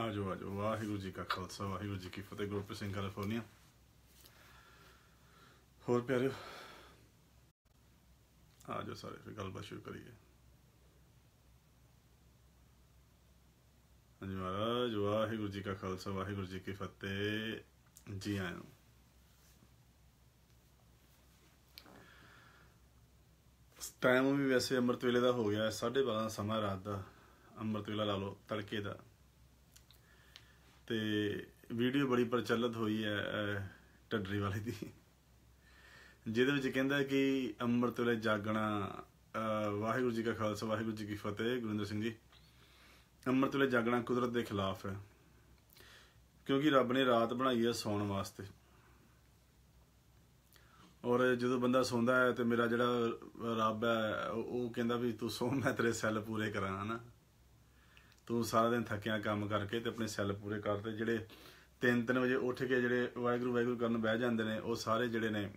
ਆਜੋ ਆਜੋ ਵਾਹਿਗੁਰੂ ਜੀ ਕਾ ਖਾਲਸਾ ਵਾਹਿਗੁਰੂ ਜੀ ਕੀ ਫਤਿਹ ਗੁਰਪ੍ਰੀਤ ਸਿੰਘ ਕੈਲੀਫੋਰਨੀਆ ਹੋਰ ਪਿਆਰਿਓ ਆਜੋ ਸਾਰੇ ਫਿਰ ਗੱਲਬਾਤ ਸ਼ੁਰੂ ਕਰੀਏ ਹਾਂਜੀ ਮਹਾਰਾਜ ਵਾਹਿਗੁਰੂ ਜੀ ਕਾ ਖਾਲਸਾ ਵਾਹਿਗੁਰੂ ਜੀ ਕੀ ਫਤਿਹ ਜੀ ਆਇਆਂ ਸਟਾਈਮ ਟਾਈਮ ਵੀ ਵੈਸੇ ਅੰਮ੍ਰਿਤ ਵੇਲੇ ਦਾ ਹੋ ਗਿਆ 12:30 ਸਮਾਂ ਰਾਤ ਦਾ ਅੰਮ੍ਰਿਤ ਵੇਲਾ ਲਾ ਲਓ ਤੜਕੇ ਦਾ ਤੇ ਵੀਡੀਓ ਬੜੀ ਪ੍ਰਚਲਿਤ ਹੋਈ ਹੈ ਟੱਡਰੀ ਵਾਲੇ ਦੀ ਜਿਹਦੇ ਵਿੱਚ ਕਹਿੰਦਾ ਕਿ ਅੰਮ੍ਰਿਤ ਵੇਲੇ ਜਾਗਣਾ ਵਾਹਿਗੁਰੂ ਜੀ ਦਾ ਖਾਲਸਾ ਵਾਹਿਗੁਰੂ ਜੀ ਕੀ ਫਤਿਹ ਗੁਰਿੰਦਰ ਸਿੰਘ ਜੀ ਅੰਮ੍ਰਿਤ ਵੇਲੇ ਜਾਗਣਾ ਕੁਦਰਤ ਦੇ ਖਿਲਾਫ ਹੈ ਕਿਉਂਕਿ ਰੱਬ ਨੇ ਰਾਤ ਬਣਾਈ ਹੈ ਸੌਣ ਵਾਸਤੇ ਔਰ ਜਦੋਂ ਬੰਦਾ ਸੌਂਦਾ ਹੈ ਤੇ ਮੇਰਾ ਜਿਹੜਾ ਰੱਬ ਹੈ ਉਹ ਕਹਿੰਦਾ ਵੀ ਤੂੰ ਸੌਂ ਮੈਂ ਤੇਰੇ ਸੈੱਲ ਪੂਰੇ ਕਰਾਂ ਹਨਾ ਤੂੰ ਸਾਰਾ ਦਿਨ ਥੱਕਿਆ ਕੰਮ ਕਰਕੇ ਤੇ ਆਪਣੇ ਸੈੱਲ ਪੂਰੇ ਕਰ ਤੇ ਜਿਹੜੇ 3-3 ਵਜੇ ਉੱਠ ਕੇ ਜਿਹੜੇ ਵਾਇਗਰੂ ਵਾਇਗਰੂ ਕਰਨ ਬਹਿ ਜਾਂਦੇ ਨੇ ਉਹ ਸਾਰੇ ਜਿਹੜੇ ਨੇ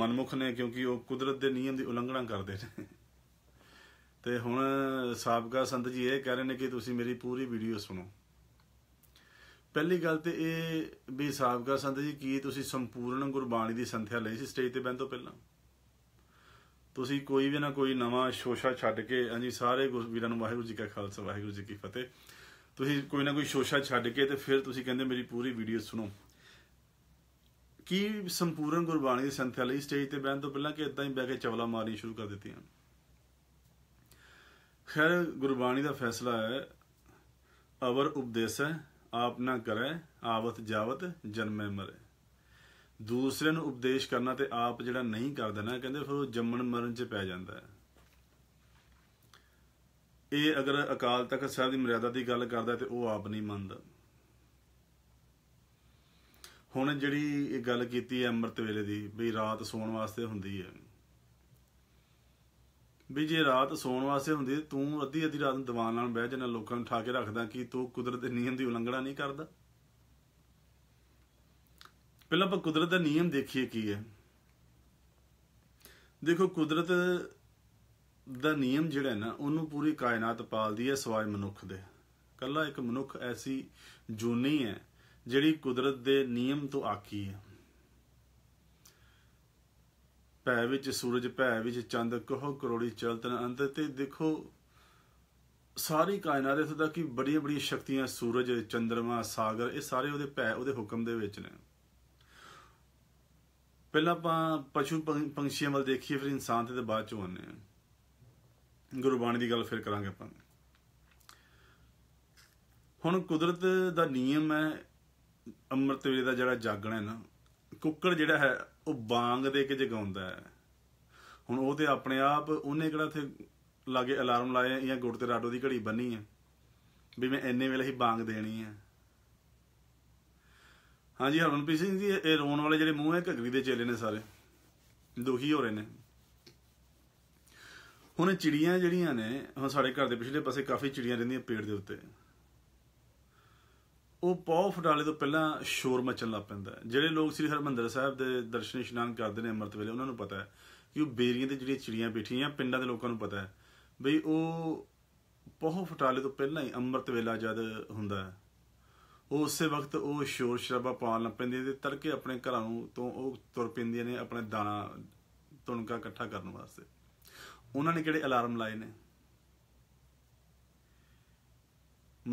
ਮਨਮੁਖ ਨੇ ਕਿਉਂਕਿ ਉਹ ਕੁਦਰਤ ਦੇ ਨਿਯਮ ਦੀ ਉਲੰਘਣਾ ਕਰਦੇ ਨੇ ਤੇ ਹੁਣ ਸਾਬਕਾ ਸੰਤ ਜੀ ਇਹ ਕਹਿ ਰਹੇ ਨੇ ਕਿ ਤੁਸੀਂ ਮੇਰੀ ਪੂਰੀ ਵੀਡੀਓ ਸੁਣੋ ਪਹਿਲੀ ਗੱਲ ਤੇ ਇਹ ਵੀ ਸਾਬਕਾ ਸੰਤ ਜੀ ਕੀ ਤੁਸੀਂ ਸੰਪੂਰਨ ਗੁਰਬਾਣੀ ਦੀ ਸੰਥਿਆ ਲਈ ਸੀ ਸਟੇਜ ਤੇ ਬੈਠ ਤੋਂ ਪਹਿਲਾਂ ਤੁਸੀਂ ਕੋਈ ਵੀ ਨਾ ਕੋਈ ਨਵਾਂ ਸ਼ੋਸ਼ਾ ਛੱਡ ਕੇ ਹਾਂਜੀ ਸਾਰੇ ਵੀਰਾਂ ਨੂੰ ਵਾਹਿਗੁਰੂ ਜੀ ਕਾ ਖਾਲਸਾ ਵਾਹਿਗੁਰੂ ਜੀ ਕੀ ਫਤਿਹ ਤੁਸੀਂ ਕੋਈ ਨਾ ਕੋਈ ਸ਼ੋਸ਼ਾ ਛੱਡ ਕੇ ਤੇ ਫਿਰ ਤੁਸੀਂ ਕਹਿੰਦੇ ਮੇਰੀ ਪੂਰੀ ਵੀਡੀਓ ਸੁਣੋ ਕੀ ਸੰਪੂਰਨ ਗੁਰਬਾਣੀ ਦੇ ਸੰਥਿਆ ਲਈ ਸਟੇਜ ਤੇ ਬਹਿਣ ਤੋਂ ਪਹਿਲਾਂ ਕਿ ਇਦਾਂ ਹੀ ਬਹਿ ਕੇ ਚਵਲਾ ਮਾਰਨੀ ਸ਼ੁਰੂ ਕਰ ਦਿੱਤੀਆਂ ਖੈਰ ਗੁਰਬਾਣੀ ਦਾ ਫੈਸਲਾ ਹੈ ਅਵਰ ਉਪਦੇਸ਼ ਹੈ ਆਪ ਨਾ ਕਰੈ ਆਵਤ ਜਾਵਤ ਜਨਮੈ ਮਰੇ ਦੂਸਰੇ ਨੂੰ ਉਪਦੇਸ਼ ਕਰਨਾ ਤੇ ਆਪ ਜਿਹੜਾ ਨਹੀਂ ਕਰਦਾ ਨਾ ਕਹਿੰਦੇ ਫਿਰ ਉਹ ਜੰਮਣ ਮਰਨ 'ਚ ਪੈ ਜਾਂਦਾ ਹੈ ਇਹ ਅਗਰ ਅਕਾਲ ਤਖਤ ਸਾਹਿਬ ਦੀ ਮਰਿਆਦਾ ਦੀ ਗੱਲ ਕਰਦਾ ਤੇ ਉਹ ਆਪ ਨਹੀਂ ਮੰਨਦਾ ਹੁਣ ਜਿਹੜੀ ਇਹ ਗੱਲ ਕੀਤੀ ਹੈ ਅੰਮ੍ਰਿਤ ਵੇਲੇ ਦੀ ਵੀ ਰਾਤ ਸੌਣ ਵਾਸਤੇ ਹੁੰਦੀ ਹੈ ਵੀ ਜੇ ਰਾਤ ਸੌਣ ਵਾਸਤੇ ਹੁੰਦੀ ਤੂੰ ਅੱਧੀ ਅੱਧੀ ਰਾਤ ਨੂੰ ਦੀਵਾਨ ਨਾਲ ਬਹਿ ਜਾਣਾ ਲੋਕਾਂ ਨੂੰ ਠਾ ਕੇ ਰੱਖਦਾ ਕਿ ਤੂੰ ਕੁਦਰਤ ਦੇ ਨਿਯਮ ਦੀ ਉਲੰਘਣਾ ਨਹੀਂ ਕਰਦਾ ਪਹਿਲਾਂ ਆਪਾਂ ਕੁਦਰਤ ਦਾ ਨਿਯਮ ਦੇਖੀਏ ਕੀ ਹੈ ਦੇਖੋ ਕੁਦਰਤ ਦਾ ਨਿਯਮ ਜਿਹੜਾ ਨਾ ਉਹਨੂੰ ਪੂਰੀ ਕਾਇਨਾਤ ਪਾਲਦੀ ਹੈ ਸਵਾਇ ਮਨੁੱਖ ਦੇ ਕੱਲਾ ਇੱਕ ਮਨੁੱਖ ਐਸੀ ਜੂਨੀ ਹੈ ਜਿਹੜੀ ਕੁਦਰਤ ਦੇ ਨਿਯਮ ਤੋਂ ਆਕੀ ਹੈ ਭੈ ਵਿੱਚ ਸੂਰਜ ਭੈ ਵਿੱਚ ਚੰਦ ਕਹੋ ਕਰੋੜੀ ਚਲਤਨ ਅੰਤ ਤੇ ਦੇਖੋ ਸਾਰੀ ਕਾਇਨਾਤ ਇਸ ਦਾ ਕੀ ਬੜੀਆਂ ਬੜੀਆਂ ਸ਼ਕਤੀਆਂ ਸੂਰਜ ਚੰ드ਰਮਾ ਸਾਗਰ ਇਹ ਸਾਰੇ ਉਹਦੇ ਭੈ ਉਹਦੇ ਹੁਕਮ ਦੇ ਵਿੱਚ ਨੇ ਪਹਿਲਾਂ ਆਪਾਂ ਪਸ਼ੂ ਪੰਛੀਆਂ ਵੱਲ ਦੇਖੀਏ ਫਿਰ ਇਨਸਾਨ ਤੇ ਬਾਅਦ ਚ ਆਉਂਦੇ ਆ ਗੁਰਬਾਣੀ ਦੀ ਗੱਲ ਫਿਰ ਕਰਾਂਗੇ ਆਪਾਂ ਹੁਣ ਕੁਦਰਤ ਦਾ ਨਿਯਮ ਹੈ ਅੰਮ੍ਰਿਤ ਵੇਲੇ ਦਾ ਜਿਹੜਾ ਜਾਗਣਾ ਹੈ ਨਾ ਕੁੱਕੜ ਜਿਹੜਾ ਹੈ ਉਹ ਬਾਂਗ ਦੇ ਕੇ ਜਗਾਉਂਦਾ ਹੈ ਹੁਣ ਉਹ ਤੇ ਆਪਣੇ ਆਪ ਉਹਨੇ ਕਿਹੜਾ ਇੱਥੇ ਲਾਗੇ ਅਲਾਰਮ ਲਾਇਆ ਜਾਂ ਗੁੜ ਤੇ ਰਾਡੋ ਦੀ ਘੜੀ ਬੰਨੀ ਹੈ ਵੀ ਮੈਂ ਇੰਨੇ ਵੇਲੇ ਹੀ ਬਾਂਗ ਦੇਣੀ ਹੈ ਹਾਂਜੀ ਹਰਮਨਪ੍ਰੀਤ ਸਿੰਘ ਜੀ ਇਹ ਰੋਣ ਵਾਲੇ ਜਿਹੜੇ ਮੂੰਹ ਹੈ ਘਗਰੀ ਦੇ ਚੇਲੇ ਨੇ ਸਾਰੇ ਦੁਖੀ ਹੋ ਰਹੇ ਨੇ ਹੁਣ ਚਿੜੀਆਂ ਜਿਹੜੀਆਂ ਨੇ ਹੁਣ ਸਾਡੇ ਘਰ ਦੇ ਪਿਛਲੇ ਪਾਸੇ ਕਾਫੀ ਚਿੜੀਆਂ ਰਹਿੰਦੀਆਂ ਪੇੜ ਦੇ ਉੱਤੇ ਉਹ ਪੌ ਫਟਾਲੇ ਤੋਂ ਪਹਿਲਾਂ ਸ਼ੋਰ ਮਚਣ ਲੱਗ ਪੈਂਦਾ ਜਿਹੜੇ ਲੋਕ ਸ੍ਰੀ ਹਰਮੰਦਰ ਸਾਹਿਬ ਦੇ ਦਰਸ਼ਨ ਇਸ਼ਨਾਨ ਕਰਦੇ ਨੇ ਅੰਮ੍ਰਿਤ ਵੇਲੇ ਉਹਨਾਂ ਨੂੰ ਪਤਾ ਹੈ ਕਿ ਉਹ ਬੇਰੀਆਂ ਤੇ ਜਿਹੜੀਆਂ ਚਿੜੀਆਂ ਬੈਠੀਆਂ ਪਿੰਡਾਂ ਦੇ ਲੋਕਾਂ ਨੂੰ ਪਤਾ ਹੈ ਬਈ ਉਹ ਪੌ ਫਟਾਲੇ ਤੋਂ ਪਹਿਲਾਂ ਹੀ ਅੰਮ੍ਰਿਤ ਵੇਲਾ ਜਦ ਹੁੰਦਾ ਹੈ ਉਹ ਉਸੇ ਵਕਤ ਉਹ ਸ਼ੋਰ ਸ਼ਰਾਬਾ ਪਾਉਣ ਲੱਗ ਪੈਂਦੇ ਤੇ ਤੜਕੇ ਆਪਣੇ ਘਰਾਂ ਨੂੰ ਤੋਂ ਉਹ ਤੁਰ ਪੈਂਦੀਆਂ ਨੇ ਆਪਣੇ ਦਾਣਾ ਤੁਣਕਾ ਇਕੱਠਾ ਕਰਨ ਵਾਸਤੇ ਉਹਨਾਂ ਨੇ ਕਿਹੜੇ ਅਲਾਰਮ ਲਾਏ ਨੇ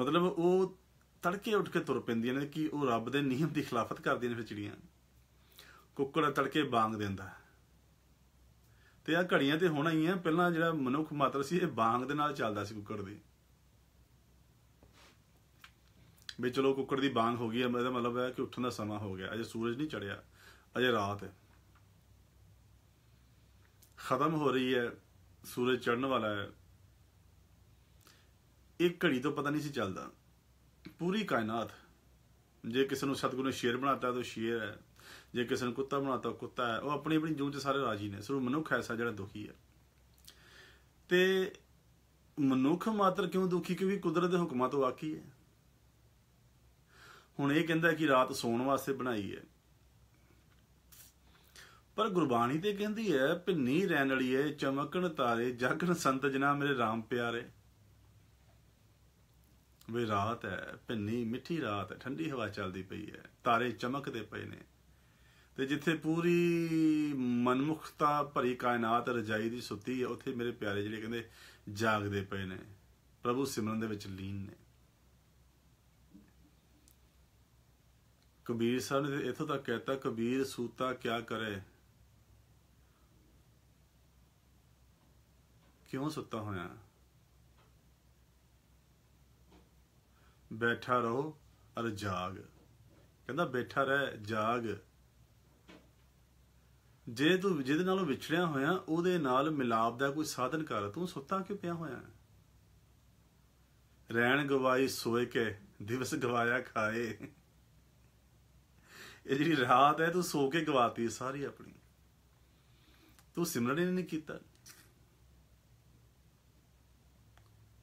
ਮਤਲਬ ਉਹ ਤੜਕੇ ਉੱਠ ਕੇ ਤੁਰ ਪੈਂਦੀਆਂ ਨੇ ਕਿ ਉਹ ਰੱਬ ਦੇ ਨਿਯਮ ਦੀ ਖਿਲਾਫਤ ਕਰਦੀਆਂ ਨੇ ਫਿਰ ਚਿੜੀਆਂ ਕੁੱਕੜ ਤੜਕੇ ਬਾਗ ਦਿੰਦਾ ਤੇ ਆ ਘੜੀਆਂ ਤੇ ਹੋਣਾ ਹੀ ਆ ਪਹਿਲਾਂ ਜਿਹੜਾ ਮਨੁੱਖ ਮਾਤਰ ਸੀ ਇਹ ਬਾਗ ਦੇ ਨਾਲ ਚੱਲਦਾ ਸੀ ਕੁੱਕੜ ਦੀ ਵੀ ਚਲੋ ਕੁੱਕੜ ਦੀ ਬਾਂਗ ਹੋ ਗਈ ਹੈ ਮੇਰਾ ਮਤਲਬ ਹੈ ਕਿ ਉੱਠਣ ਦਾ ਸਮਾਂ ਹੋ ਗਿਆ ਅਜੇ ਸੂਰਜ ਨਹੀਂ ਚੜਿਆ ਅਜੇ ਰਾਤ ਹੈ ਖਤਮ ਹੋ ਰਹੀ ਹੈ ਸੂਰਜ ਚੜਨ ਵਾਲਾ ਹੈ ਇੱਕ ਘੜੀ ਤੋਂ ਪਤਾ ਨਹੀਂ ਸੀ ਚੱਲਦਾ ਪੂਰੀ ਕਾਇਨਾਤ ਜੇ ਕਿਸੇ ਨੂੰ ਸਤਗੁਰੂ ਨੇ ਸ਼ੇਰ ਬਣਾਤਾ ਤਾਂ ਸ਼ੇਰ ਹੈ ਜੇ ਕਿਸੇ ਨੂੰ ਕੁੱਤਾ ਬਣਾਤਾ ਕੁੱਤਾ ਹੈ ਉਹ ਆਪਣੀ ਆਪਣੀ ਜੂਨ 'ਚ ਸਾਰੇ ਰਾਜੀ ਨੇ ਸਿਰਫ ਮਨੁੱਖ ਐਸਾ ਜਿਹੜਾ ਦੁਖੀ ਹੈ ਤੇ ਮਨੁੱਖ ਮਾਤਰ ਕਿਉਂ ਦੁਖੀ ਕਿਉਂਕਿ ਕੁਦਰਤ ਦੇ ਹੁਕਮਾਂ ਤੋਂ ਵਾਕੀ ਹੈ ਹੁਣ ਇਹ ਕਹਿੰਦਾ ਕਿ ਰਾਤ ਸੌਣ ਵਾਸਤੇ ਬਣਾਈ ਹੈ ਪਰ ਗੁਰਬਾਣੀ ਤੇ ਕਹਿੰਦੀ ਹੈ ਪਿੰਨੀ ਰਹਿਣ ਵਾਲੀ ਹੈ ਚਮਕਣ ਤਾਰੇ ਜਾਗਣ ਸੰਤ ਜਨਾ ਮੇਰੇ RAM ਪਿਆਰੇ ਵੇ ਰਾਤ ਹੈ ਪਿੰਨੀ ਮਿੱਠੀ ਰਾਤ ਹੈ ਠੰਡੀ ਹਵਾ ਚੱਲਦੀ ਪਈ ਹੈ ਤਾਰੇ ਚਮਕਦੇ ਪਏ ਨੇ ਤੇ ਜਿੱਥੇ ਪੂਰੀ ਮਨਮੁਖਤਾ ਭਰੀ ਕਾਇਨਾਤ ਰਜਾਈ ਦੀ ਸੁੱਤੀ ਹੈ ਉੱਥੇ ਮੇਰੇ ਪਿਆਰੇ ਜਿਹੜੇ ਕਹਿੰਦੇ ਜਾਗਦੇ ਪਏ ਨੇ ਪ੍ਰਭੂ ਸਿਮਰਨ ਦੇ ਵਿੱਚ ਲੀਨ ਨੇ ਕਬੀਰ ਸਾਹਿਬ ਨੇ ਇਥੋਂ ਤੱਕ ਕਹਿਤਾ ਕਬੀਰ ਸੂਤਾ ਕਿਆ ਕਰੇ ਕਿਉਂ ਸੁੱਤਾ ਹੋਇਆ ਬੈਠਾ ਰਹੋ ਅਰ ਜਾਗ ਕਹਿੰਦਾ ਬੈਠਾ ਰਹਿ ਜਾਗ ਜੇ ਤੂੰ ਜਿਹਦੇ ਨਾਲ ਵਿਛੜਿਆ ਹੋਇਆ ਉਹਦੇ ਨਾਲ ਮਿਲਾਪ ਦਾ ਕੋਈ ਸਾਧਨ ਕਰ ਤੂੰ ਸੁੱਤਾ ਕਿਉਂ ਪਿਆ ਹੋਇਆ ਰਹਿਣ ਗਵਾਈ ਸੋਏ ਕੇ ਦਿਵਸ ਗਵਾਇਆ ਖਾਏ ਇਹ ਜਿਹੜੀ ਰਾਤ ਹੈ ਤੂੰ ਸੋ ਕੇ ਗਵਾਤੀ ਸਾਰੀ ਆਪਣੀ ਤੂੰ ਸਿਮਰਨ ਹੀ ਨਹੀਂ ਕੀਤਾ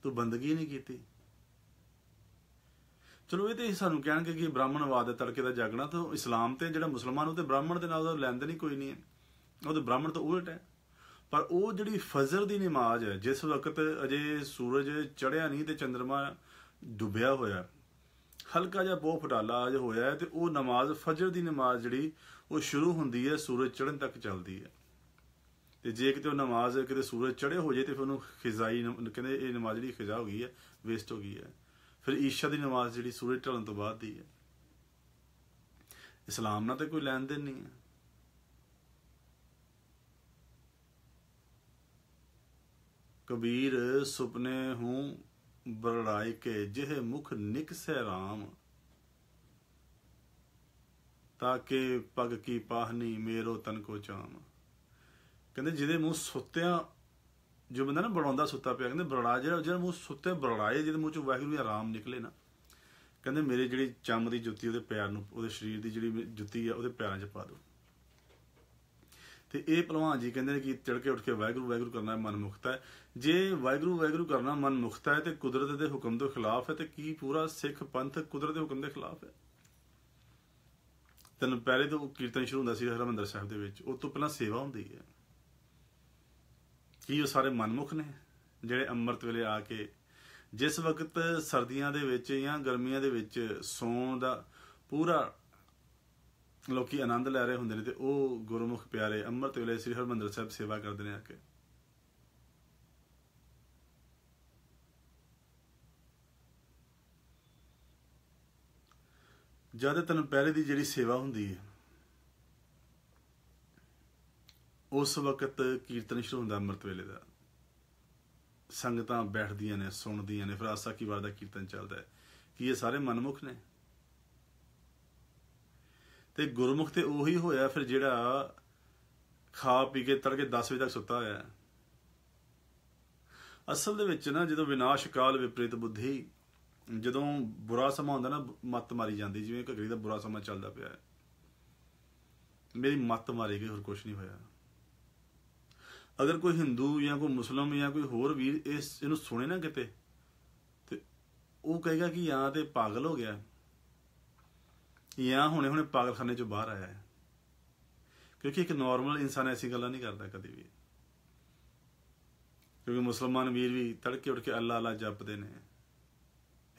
ਤੂੰ ਬੰਦਗੀ ਨਹੀਂ ਕੀਤੀ ਚਲੋ ਇਹ ਤੇ ਸਾਨੂੰ ਕਹਿਣਗੇ ਕਿ ਬ੍ਰਾਹਮਣਵਾਦ ਹੈ ਤੜਕੇ ਦਾ ਜਾਗਣਾ ਤਾਂ ਇਸਲਾਮ ਤੇ ਜਿਹੜਾ ਮੁਸਲਮਾਨ ਉਹ ਤੇ ਬ੍ਰਾਹਮਣ ਦੇ ਨਾਲ ਦਾ ਦੇ ਨਹੀਂ ਕੋਈ ਨਹੀਂ ਉਹ ਤੇ ਬ੍ਰਾਹਮਣ ਤੋਂ ਉਲਟ ਹੈ ਪਰ ਉਹ ਜਿਹੜੀ ਫਜਰ ਦੀ ਨਮਾਜ਼ ਹੈ ਜਿਸ ਵਕਤ ਅਜੇ ਸੂਰਜ ਚੜਿਆ ਨਹੀਂ ਤੇ ਚੰ드ਰਮਾ ਡੁੱਬਿਆ ਹੋਇਆ ਹਲਕਾ ਜਿਹਾ ਬੋ ਫਟਾਲਾ ਅਜ ਹੋਇਆ ਤੇ ਉਹ ਨਮਾਜ਼ ਫਜਰ ਦੀ ਨਮਾਜ਼ ਜਿਹੜੀ ਉਹ ਸ਼ੁਰੂ ਹੁੰਦੀ ਹੈ ਸੂਰਜ ਚੜ੍ਹਨ ਤੱਕ ਚੱਲਦੀ ਹੈ ਤੇ ਜੇ ਕਿਤੇ ਉਹ ਨਮਾਜ਼ ਕਿਤੇ ਸੂਰਜ ਚੜ੍ਹੇ ਹੋ ਜੇ ਤੇ ਫਿਰ ਉਹਨੂੰ ਖਿਜ਼ਾਈ ਕਹਿੰਦੇ ਇਹ ਨਮਾਜ਼ ਜਿਹੜੀ ਖਿਜ਼ਾ ਹੋ ਗਈ ਹੈ ਵੇਸਟ ਹੋ ਗਈ ਹੈ ਫਿਰ ਈਸ਼ਾ ਦੀ ਨਮਾਜ਼ ਜਿਹੜੀ ਸੂਰਜ ਢਲਣ ਤੋਂ ਬਾਅਦ ਦੀ ਹੈ ਇਸਲਾਮ ਨਾਲ ਤੇ ਕੋਈ ਲੈਣ ਦੇਣ ਨਹੀਂ ਹੈ ਕਬੀਰ ਸੁਪਨੇ ਹੂੰ ਬਰੜਾਈ ਕੇ ਜਿਹੇ ਮੁਖ ਨਿਕਸੈ RAM ਕਿ ਪਗ ਕੀ ਪਾਹਨੀ ਮੇਰੋ ਤਨ ਕੋ ਚਾਮ ਕਹਿੰਦੇ ਜਿਹਦੇ ਮੂੰਹ ਸੁੱਤਿਆਂ ਜੋ ਬੰਦਾ ਨਾ ਬੜਾਉਂਦਾ ਸੁੱਤਾ ਪਿਆ ਕਹਿੰਦੇ ਬਰੜਾ ਜਿਹੜਾ ਜਿਹੜਾ ਮੂੰਹ ਸੁੱਤੇ ਬਰੜਾਏ ਜਿਹਦੇ ਮੂੰਹ ਚ ਵਾਹਿਗੁਰੂ ਦਾ ਰਾਮ ਨਿਕਲੇ ਨਾ ਕਹਿੰਦੇ ਮੇਰੇ ਜਿਹੜੀ ਚੰਮ ਦੀ ਜੁੱਤੀ ਉਹਦੇ ਪੈਰ ਨੂੰ ਉਹਦੇ ਸਰੀਰ ਦੀ ਜਿਹੜੀ ਜੁੱਤੀ ਆ ਉਹਦੇ ਪੈਰਾਂ 'ਚ ਪਾ ਦਿਓ ਤੇ ਇਹ ਭਲਵਾਨ ਜੀ ਕਹਿੰਦੇ ਨੇ ਕਿ ਤਿੜਕੇ ਉੱਠ ਕੇ ਵੈਗਰੂ ਵੈਗਰੂ ਕਰਨਾ ਮਨਮੁਖਤਾ ਹੈ ਜੇ ਵੈਗਰੂ ਵੈਗਰੂ ਕਰਨਾ ਮਨਮੁਖਤਾ ਹੈ ਤੇ ਕੁਦਰਤ ਦੇ ਹੁਕਮ ਦੇ ਖਿਲਾਫ ਹੈ ਤੇ ਕੀ ਪੂਰਾ ਸਿੱਖ ਪੰਥ ਕੁਦਰਤ ਦੇ ਹੁਕਮ ਦੇ ਖਿਲਾਫ ਹੈ ਤਨ ਪਹਿਲੇ ਤੋਂ ਕੀਰਤਨ ਸ਼ੁਰੂ ਹੁੰਦਾ ਸੀ ਹਰਮੰਦਰ ਸਾਹਿਬ ਦੇ ਵਿੱਚ ਉਸ ਤੋਂ ਪਹਿਲਾਂ ਸੇਵਾ ਹੁੰਦੀ ਹੈ ਕੀ ਉਹ ਸਾਰੇ ਮਨਮੁਖ ਨੇ ਜਿਹੜੇ ਅੰਮ੍ਰਿਤ ਵੇਲੇ ਆ ਕੇ ਜਿਸ ਵਕਤ ਸਰਦੀਆਂ ਦੇ ਵਿੱਚ ਜਾਂ ਗਰਮੀਆਂ ਦੇ ਵਿੱਚ ਸੌਣ ਦਾ ਪੂਰਾ ਲੋਕੀ ਆਨੰਦ ਲੈ ਰਹੇ ਹੁੰਦੇ ਨੇ ਤੇ ਉਹ ਗੁਰਮੁਖ ਪਿਆਰੇ ਅੰਮ੍ਰਿਤ ਵੇਲੇ ਸ੍ਰੀ ਹਰਮੰਦਰ ਸਾਹਿਬ ਸੇਵਾ ਕਰਦੇ ਨੇ ਆ ਕੇ ਜਦ ਤਨ ਪਹਿਰੇ ਦੀ ਜਿਹੜੀ ਸੇਵਾ ਹੁੰਦੀ ਹੈ ਉਸ ਵਕਤ ਕੀਰਤਨ ਸ਼ੁਰੂ ਹੁੰਦਾ ਅੰਮ੍ਰਿਤ ਵੇਲੇ ਦਾ ਸੰਗਤਾਂ ਬੈਠਦੀਆਂ ਨੇ ਸੁਣਦੀਆਂ ਨੇ ਫਿਰ ਆਸਾ ਕੀ ਵਾਰ ਦਾ ਕੀਰਤਨ ਚੱਲਦਾ ਹੈ ਕਿ ਇਹ ਸਾਰੇ ਮਨਮੁਖ ਨੇ ਤੇ ਗੁਰਮੁਖ ਤੇ ਉਹੀ ਹੋਇਆ ਫਿਰ ਜਿਹੜਾ ਖਾ ਪੀ ਕੇ ਤੜਕੇ 10 ਵਜੇ ਤੱਕ ਸੁੱਤਾ ਹੋਇਆ ਅਸਲ ਦੇ ਵਿੱਚ ਨਾ ਜਦੋਂ ਵਿਨਾਸ਼ ਕਾਲ ਵਿਪਰੀਤ ਬੁੱਧੀ ਜਦੋਂ ਬੁਰਾ ਸਮਾਂ ਹੁੰਦਾ ਨਾ ਮੱਤ ਮਾਰੀ ਜਾਂਦੀ ਜਿਵੇਂ ਘਗਰੀ ਦਾ ਬੁਰਾ ਸਮਾਂ ਚੱਲਦਾ ਪਿਆ ਹੈ ਮੇਰੀ ਮੱਤ ਮਾਰੀ ਗਈ ਹੋਰ ਕੁਝ ਨਹੀਂ ਹੋਇਆ ਅਗਰ ਕੋਈ ਹਿੰਦੂ ਜਾਂ ਕੋਈ ਮੁਸਲਮ ਜਾਂ ਕੋਈ ਹੋਰ ਵੀਰ ਇਸ ਇਹਨੂੰ ਸੁਣੇ ਨਾ ਕਿਤੇ ਤੇ ਉਹ ਕਹੇਗਾ ਕਿ ਯਾਰ ਤੇ ਪਾਗਲ ਹੋ ਗਿਆ ਜਾਂ ਹੁਣੇ ਹੁਣੇ ਪਾਗਲਖਾਨੇ ਚੋਂ ਬਾਹਰ ਆਇਆ ਹੈ ਕਿਉਂਕਿ ਇੱਕ ਨਾਰਮਲ ਇਨਸਾਨ ਐਸੀ ਗੱਲਾਂ ਨਹੀਂ ਕਰਦਾ ਕਦੇ ਵੀ ਕਿਉਂਕਿ ਮੁਸਲਮਾਨ ਵੀਰ ਵੀ ਤੜਕੇ ਉੱਠ ਕੇ ਅੱਲਾ ਅੱਲਾ ਜਪਦੇ ਨੇ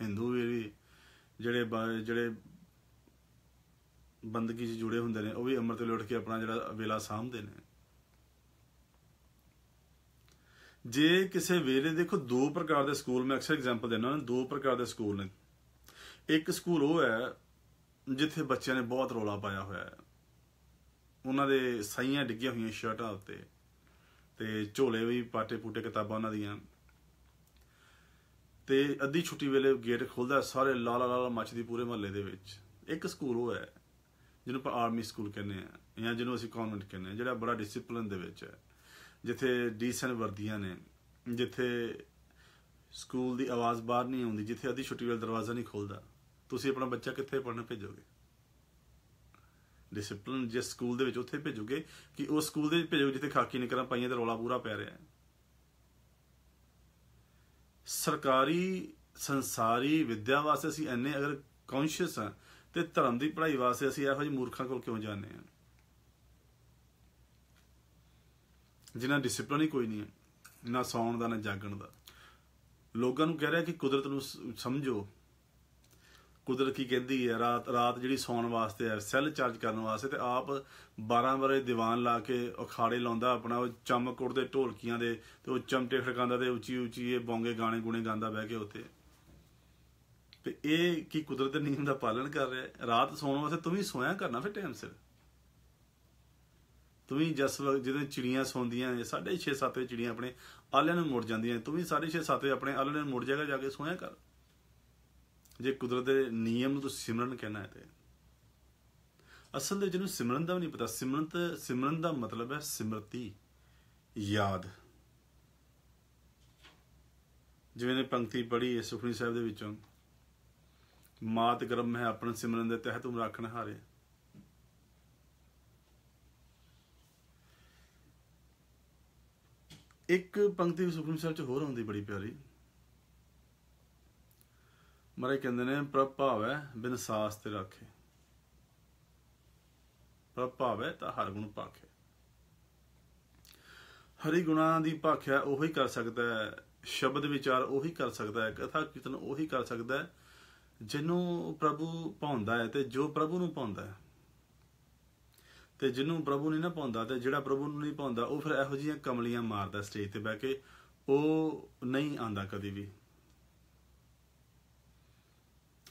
ਹਿੰਦੂ ਵੀਰ ਵੀ ਜਿਹੜੇ ਜਿਹੜੇ ਬੰਦਗੀ 'ਚ ਜੁੜੇ ਹੁੰਦੇ ਨੇ ਉਹ ਵੀ ਅਮਰ ਤੇ ਉੱਠ ਕੇ ਆਪਣਾ ਜਿਹੜਾ ਵੇਲਾ ਸਾਹਮਦੇ ਨੇ ਜੇ ਕਿਸੇ ਵੇਲੇ ਦੇਖੋ ਦੋ ਪ੍ਰਕਾਰ ਦੇ ਸਕੂਲ ਮੈਂ ਅਕਸਰ ਐਗਜ਼ਾਮਪਲ ਦਿੰਦਾ ਹਾਂ ਦੋ ਪ੍ਰਕਾਰ ਦੇ ਸਕੂਲ ਨੇ ਇੱਕ ਸਕੂਲ ਉਹ ਹੈ ਜਿੱਥੇ ਬੱਚਿਆਂ ਨੇ ਬਹੁਤ ਰੋਲਾ ਪਾਇਆ ਹੋਇਆ ਹੈ ਉਹਨਾਂ ਦੇ ਸਾਈਆਂ ਡਿੱਗੀਆਂ ਹੋਈਆਂ ਸ਼ਰਟਾਂ ਉੱਤੇ ਤੇ ਝੋਲੇ ਵੀ ਪਾਟੇ-ਪੂਟੇ ਕਿਤਾਬਾਂ ਉਹਨਾਂ ਦੀਆਂ ਤੇ ਅੱਧੀ ਛੁੱਟੀ ਵੇਲੇ ਗੇਟ ਖੁੱਲਦਾ ਸਾਰੇ ਲਾਲਾ ਲਾਲਾ ਮੱਚਦੀ ਪੂਰੇ ਮਹੱਲੇ ਦੇ ਵਿੱਚ ਇੱਕ ਸਕੂਲ ਹੋਇਆ ਹੈ ਜਿਹਨੂੰ ਆਪਾਂ ਆਰਮੀ ਸਕੂਲ ਕਹਿੰਦੇ ਆ ਜਾਂ ਜਿਹਨੂੰ ਅਸੀਂ ਕਨਵੈਂਟ ਕਹਿੰਦੇ ਆ ਜਿਹੜਾ ਬੜਾ ਡਿਸਪਲਿਨ ਦੇ ਵਿੱਚ ਹੈ ਜਿੱਥੇ ਡੀਸੈਂਟ ਵਰਦੀਆਂ ਨੇ ਜਿੱਥੇ ਸਕੂਲ ਦੀ ਆਵਾਜ਼ ਬਾਹਰ ਨਹੀਂ ਆਉਂਦੀ ਜਿੱਥੇ ਅੱਧੀ ਛੁੱਟੀ ਵੇਲੇ ਦਰਵਾਜ਼ਾ ਨਹੀਂ ਖੁੱਲਦਾ ਤੁਸੀਂ ਆਪਣਾ ਬੱਚਾ ਕਿੱਥੇ ਪੜਨ ਭੇਜੋਗੇ ਡਿਸਪਲਿਨ ਜਿਸ ਸਕੂਲ ਦੇ ਵਿੱਚ ਉੱਥੇ ਭੇਜੋਗੇ ਕਿ ਉਸ ਸਕੂਲ ਦੇ ਵਿੱਚ ਭੇਜੋ ਜਿੱਥੇ ਖਾਕੀ ਨਿਕਰਾਂ ਪਾਈਆਂ ਤੇ ਰੌਲਾ ਪੂਰਾ ਪੈ ਰਿਹਾ ਹੈ ਸਰਕਾਰੀ ਸੰਸਾਰੀ ਵਿਦਿਆ ਵਾਸਤੇ ਅਸੀਂ ਐਨੇ ਅਗਰ ਕੌਨਸ਼ੀਅਸ ਹਾਂ ਤੇ ਧਰਮ ਦੀ ਪੜ੍ਹਾਈ ਵਾਸਤੇ ਅਸੀਂ ਇਹੋ ਜਿਹੇ ਮੂਰਖਾਂ ਕੋਲ ਕਿਉਂ ਜਾਂਦੇ ਹਾਂ ਜਿਨ੍ਹਾਂ ਡਿਸਪਲਿਨ ਹੀ ਕੋਈ ਨਹੀਂ ਹੈ ਨਾ ਸੌਣ ਦਾ ਨਾ ਜਾਗਣ ਦਾ ਲੋਕਾਂ ਨੂੰ ਕਹਿ ਰਿਹਾ ਕਿ ਕੁਦਰਤ ਨੂੰ ਸਮਝੋ ਕੁਦਰਤ ਕੀ ਕਹਿੰਦੀ ਹੈ ਰਾਤ ਰਾਤ ਜਿਹੜੀ ਸੌਣ ਵਾਸਤੇ ਹੈ ਸੈੱਲ ਚਾਰਜ ਕਰਨ ਵਾਸਤੇ ਤੇ ਆਪ 12 ਬਰੇ ਦੀਵਾਨ ਲਾ ਕੇ ਅਖਾੜੇ ਲਾਉਂਦਾ ਆਪਣਾ ਉਹ ਚਮਕ ਉੜਦੇ ਢੋਲਕੀਆਂ ਦੇ ਤੇ ਉਹ ਚਮਟੇ ਫੜਕਾਂਦਾ ਤੇ ਉੱਚੀ ਉੱਚੀ ਇਹ ਬੋਂਗੇ ਗਾਣੇ ਗੁਣੇ ਗਾਉਂਦਾ ਬਹਿ ਕੇ ਉੱਤੇ ਤੇ ਇਹ ਕੀ ਕੁਦਰਤ ਦੇ ਨਿਯਮ ਦਾ ਪਾਲਣ ਕਰ ਰਿਹਾ ਰਾਤ ਸੌਣ ਵਾਸਤੇ ਤੂੰ ਵੀ ਸੋਇਆ ਕਰਨਾ ਫਿਰ ਟਾਈਮ ਸਿਰ ਤੂੰ ਵੀ ਜਿਸ ਵਕਤ ਜਦੋਂ ਚਿੜੀਆਂ ਸੌਂਦੀਆਂ ਨੇ 6:30 7 ਵਜੇ ਚਿੜੀਆਂ ਆਪਣੇ ਆਲਿਆਂ ਨੂੰ ਮੁੜ ਜਾਂਦੀਆਂ ਤੂੰ ਵੀ 6:30 7 ਵਜੇ ਆਪਣੇ ਆਲਿਆਂ ਨੂੰ ਮੁੜ ਜਾਏਗਾ ਜਾ ਕੇ ਸੋਇਆ ਕਰ ਜੇ ਕੁਦਰਤ ਦੇ ਨਿਯਮ ਨੂੰ ਤੁਸੀਂ ਸਿਮਰਨ ਕਹਿਣਾ ਹੈ ਤੇ ਅਸਲ ਦੇ ਜਿਹਨੂੰ ਸਿਮਰਨ ਦਾ ਵੀ ਨਹੀਂ ਪਤਾ ਸਿਮਰਨ ਸਿਮਰਨ ਦਾ ਮਤਲਬ ਹੈ ਸਿਮਰਤੀ ਯਾਦ ਜਿਵੇਂ ਨੇ ਪੰਕਤੀ ਪੜ੍ਹੀ ਹੈ ਸੁਖਨੀ ਸਾਹਿਬ ਦੇ ਵਿੱਚੋਂ ਮਾਤ ਕਰਮ ਹੈ ਆਪਣ ਸਿਮਰਨ ਦੇ ਤਹਿਤ ਤੁਮ ਰੱਖਣ ਹਾਰੇ ਇੱਕ ਪੰਕਤੀ ਸੁਖਨੀ ਸਾਹਿਬ ਚ ਹੋਰ ਆਉਂਦੀ ਬੜੀ ਪਿਆਰੀ ਮਰੇ ਕਹਿੰਦੇ ਨੇ ਹੈ ਬਿਨ ਸਾਸ ਤੇ ਰੱਖੇ ਹੈ ਤਾਂ ਹਰ ਗੁਣ ਪਾਖੇ ਹਰੀ ਗੁਣਾ ਦੀ ਪਾਖਿਆ ਉਹੀ ਕਰ ਸਕਦਾ ਹੈ ਸ਼ਬਦ ਵਿਚਾਰ ਉਹੀ ਕਰ ਸਕਦਾ ਹੈ ਕਥਾ ਕੀਰਤਨ ਉਹੀ ਕਰ ਸਕਦਾ ਹੈ ਜਿਹਨੂੰ ਪ੍ਰਭੂ ਪਾਉਂਦਾ ਹੈ ਤੇ ਜੋ ਪ੍ਰਭੂ ਨੂੰ ਪਾਉਂਦਾ ਹੈ ਤੇ ਜਿਹਨੂੰ ਪ੍ਰਭੂ ਨਹੀਂ ਨਾ ਪਾਉਂਦਾ ਤੇ ਜਿਹੜਾ ਪ੍ਰਭੂ ਨੂੰ ਨਹੀਂ ਪਾਉਂਦਾ ਉਹ ਫਿਰ ਇਹੋ ਜੀਆਂ ਕਮਲੀਆਂ ਮਾਰਦਾ ਸਟੇਜ ਤੇ ਬਹਿ ਕੇ ਉਹ ਨਹੀਂ ਆਂਦਾ ਕਦੀ ਵੀ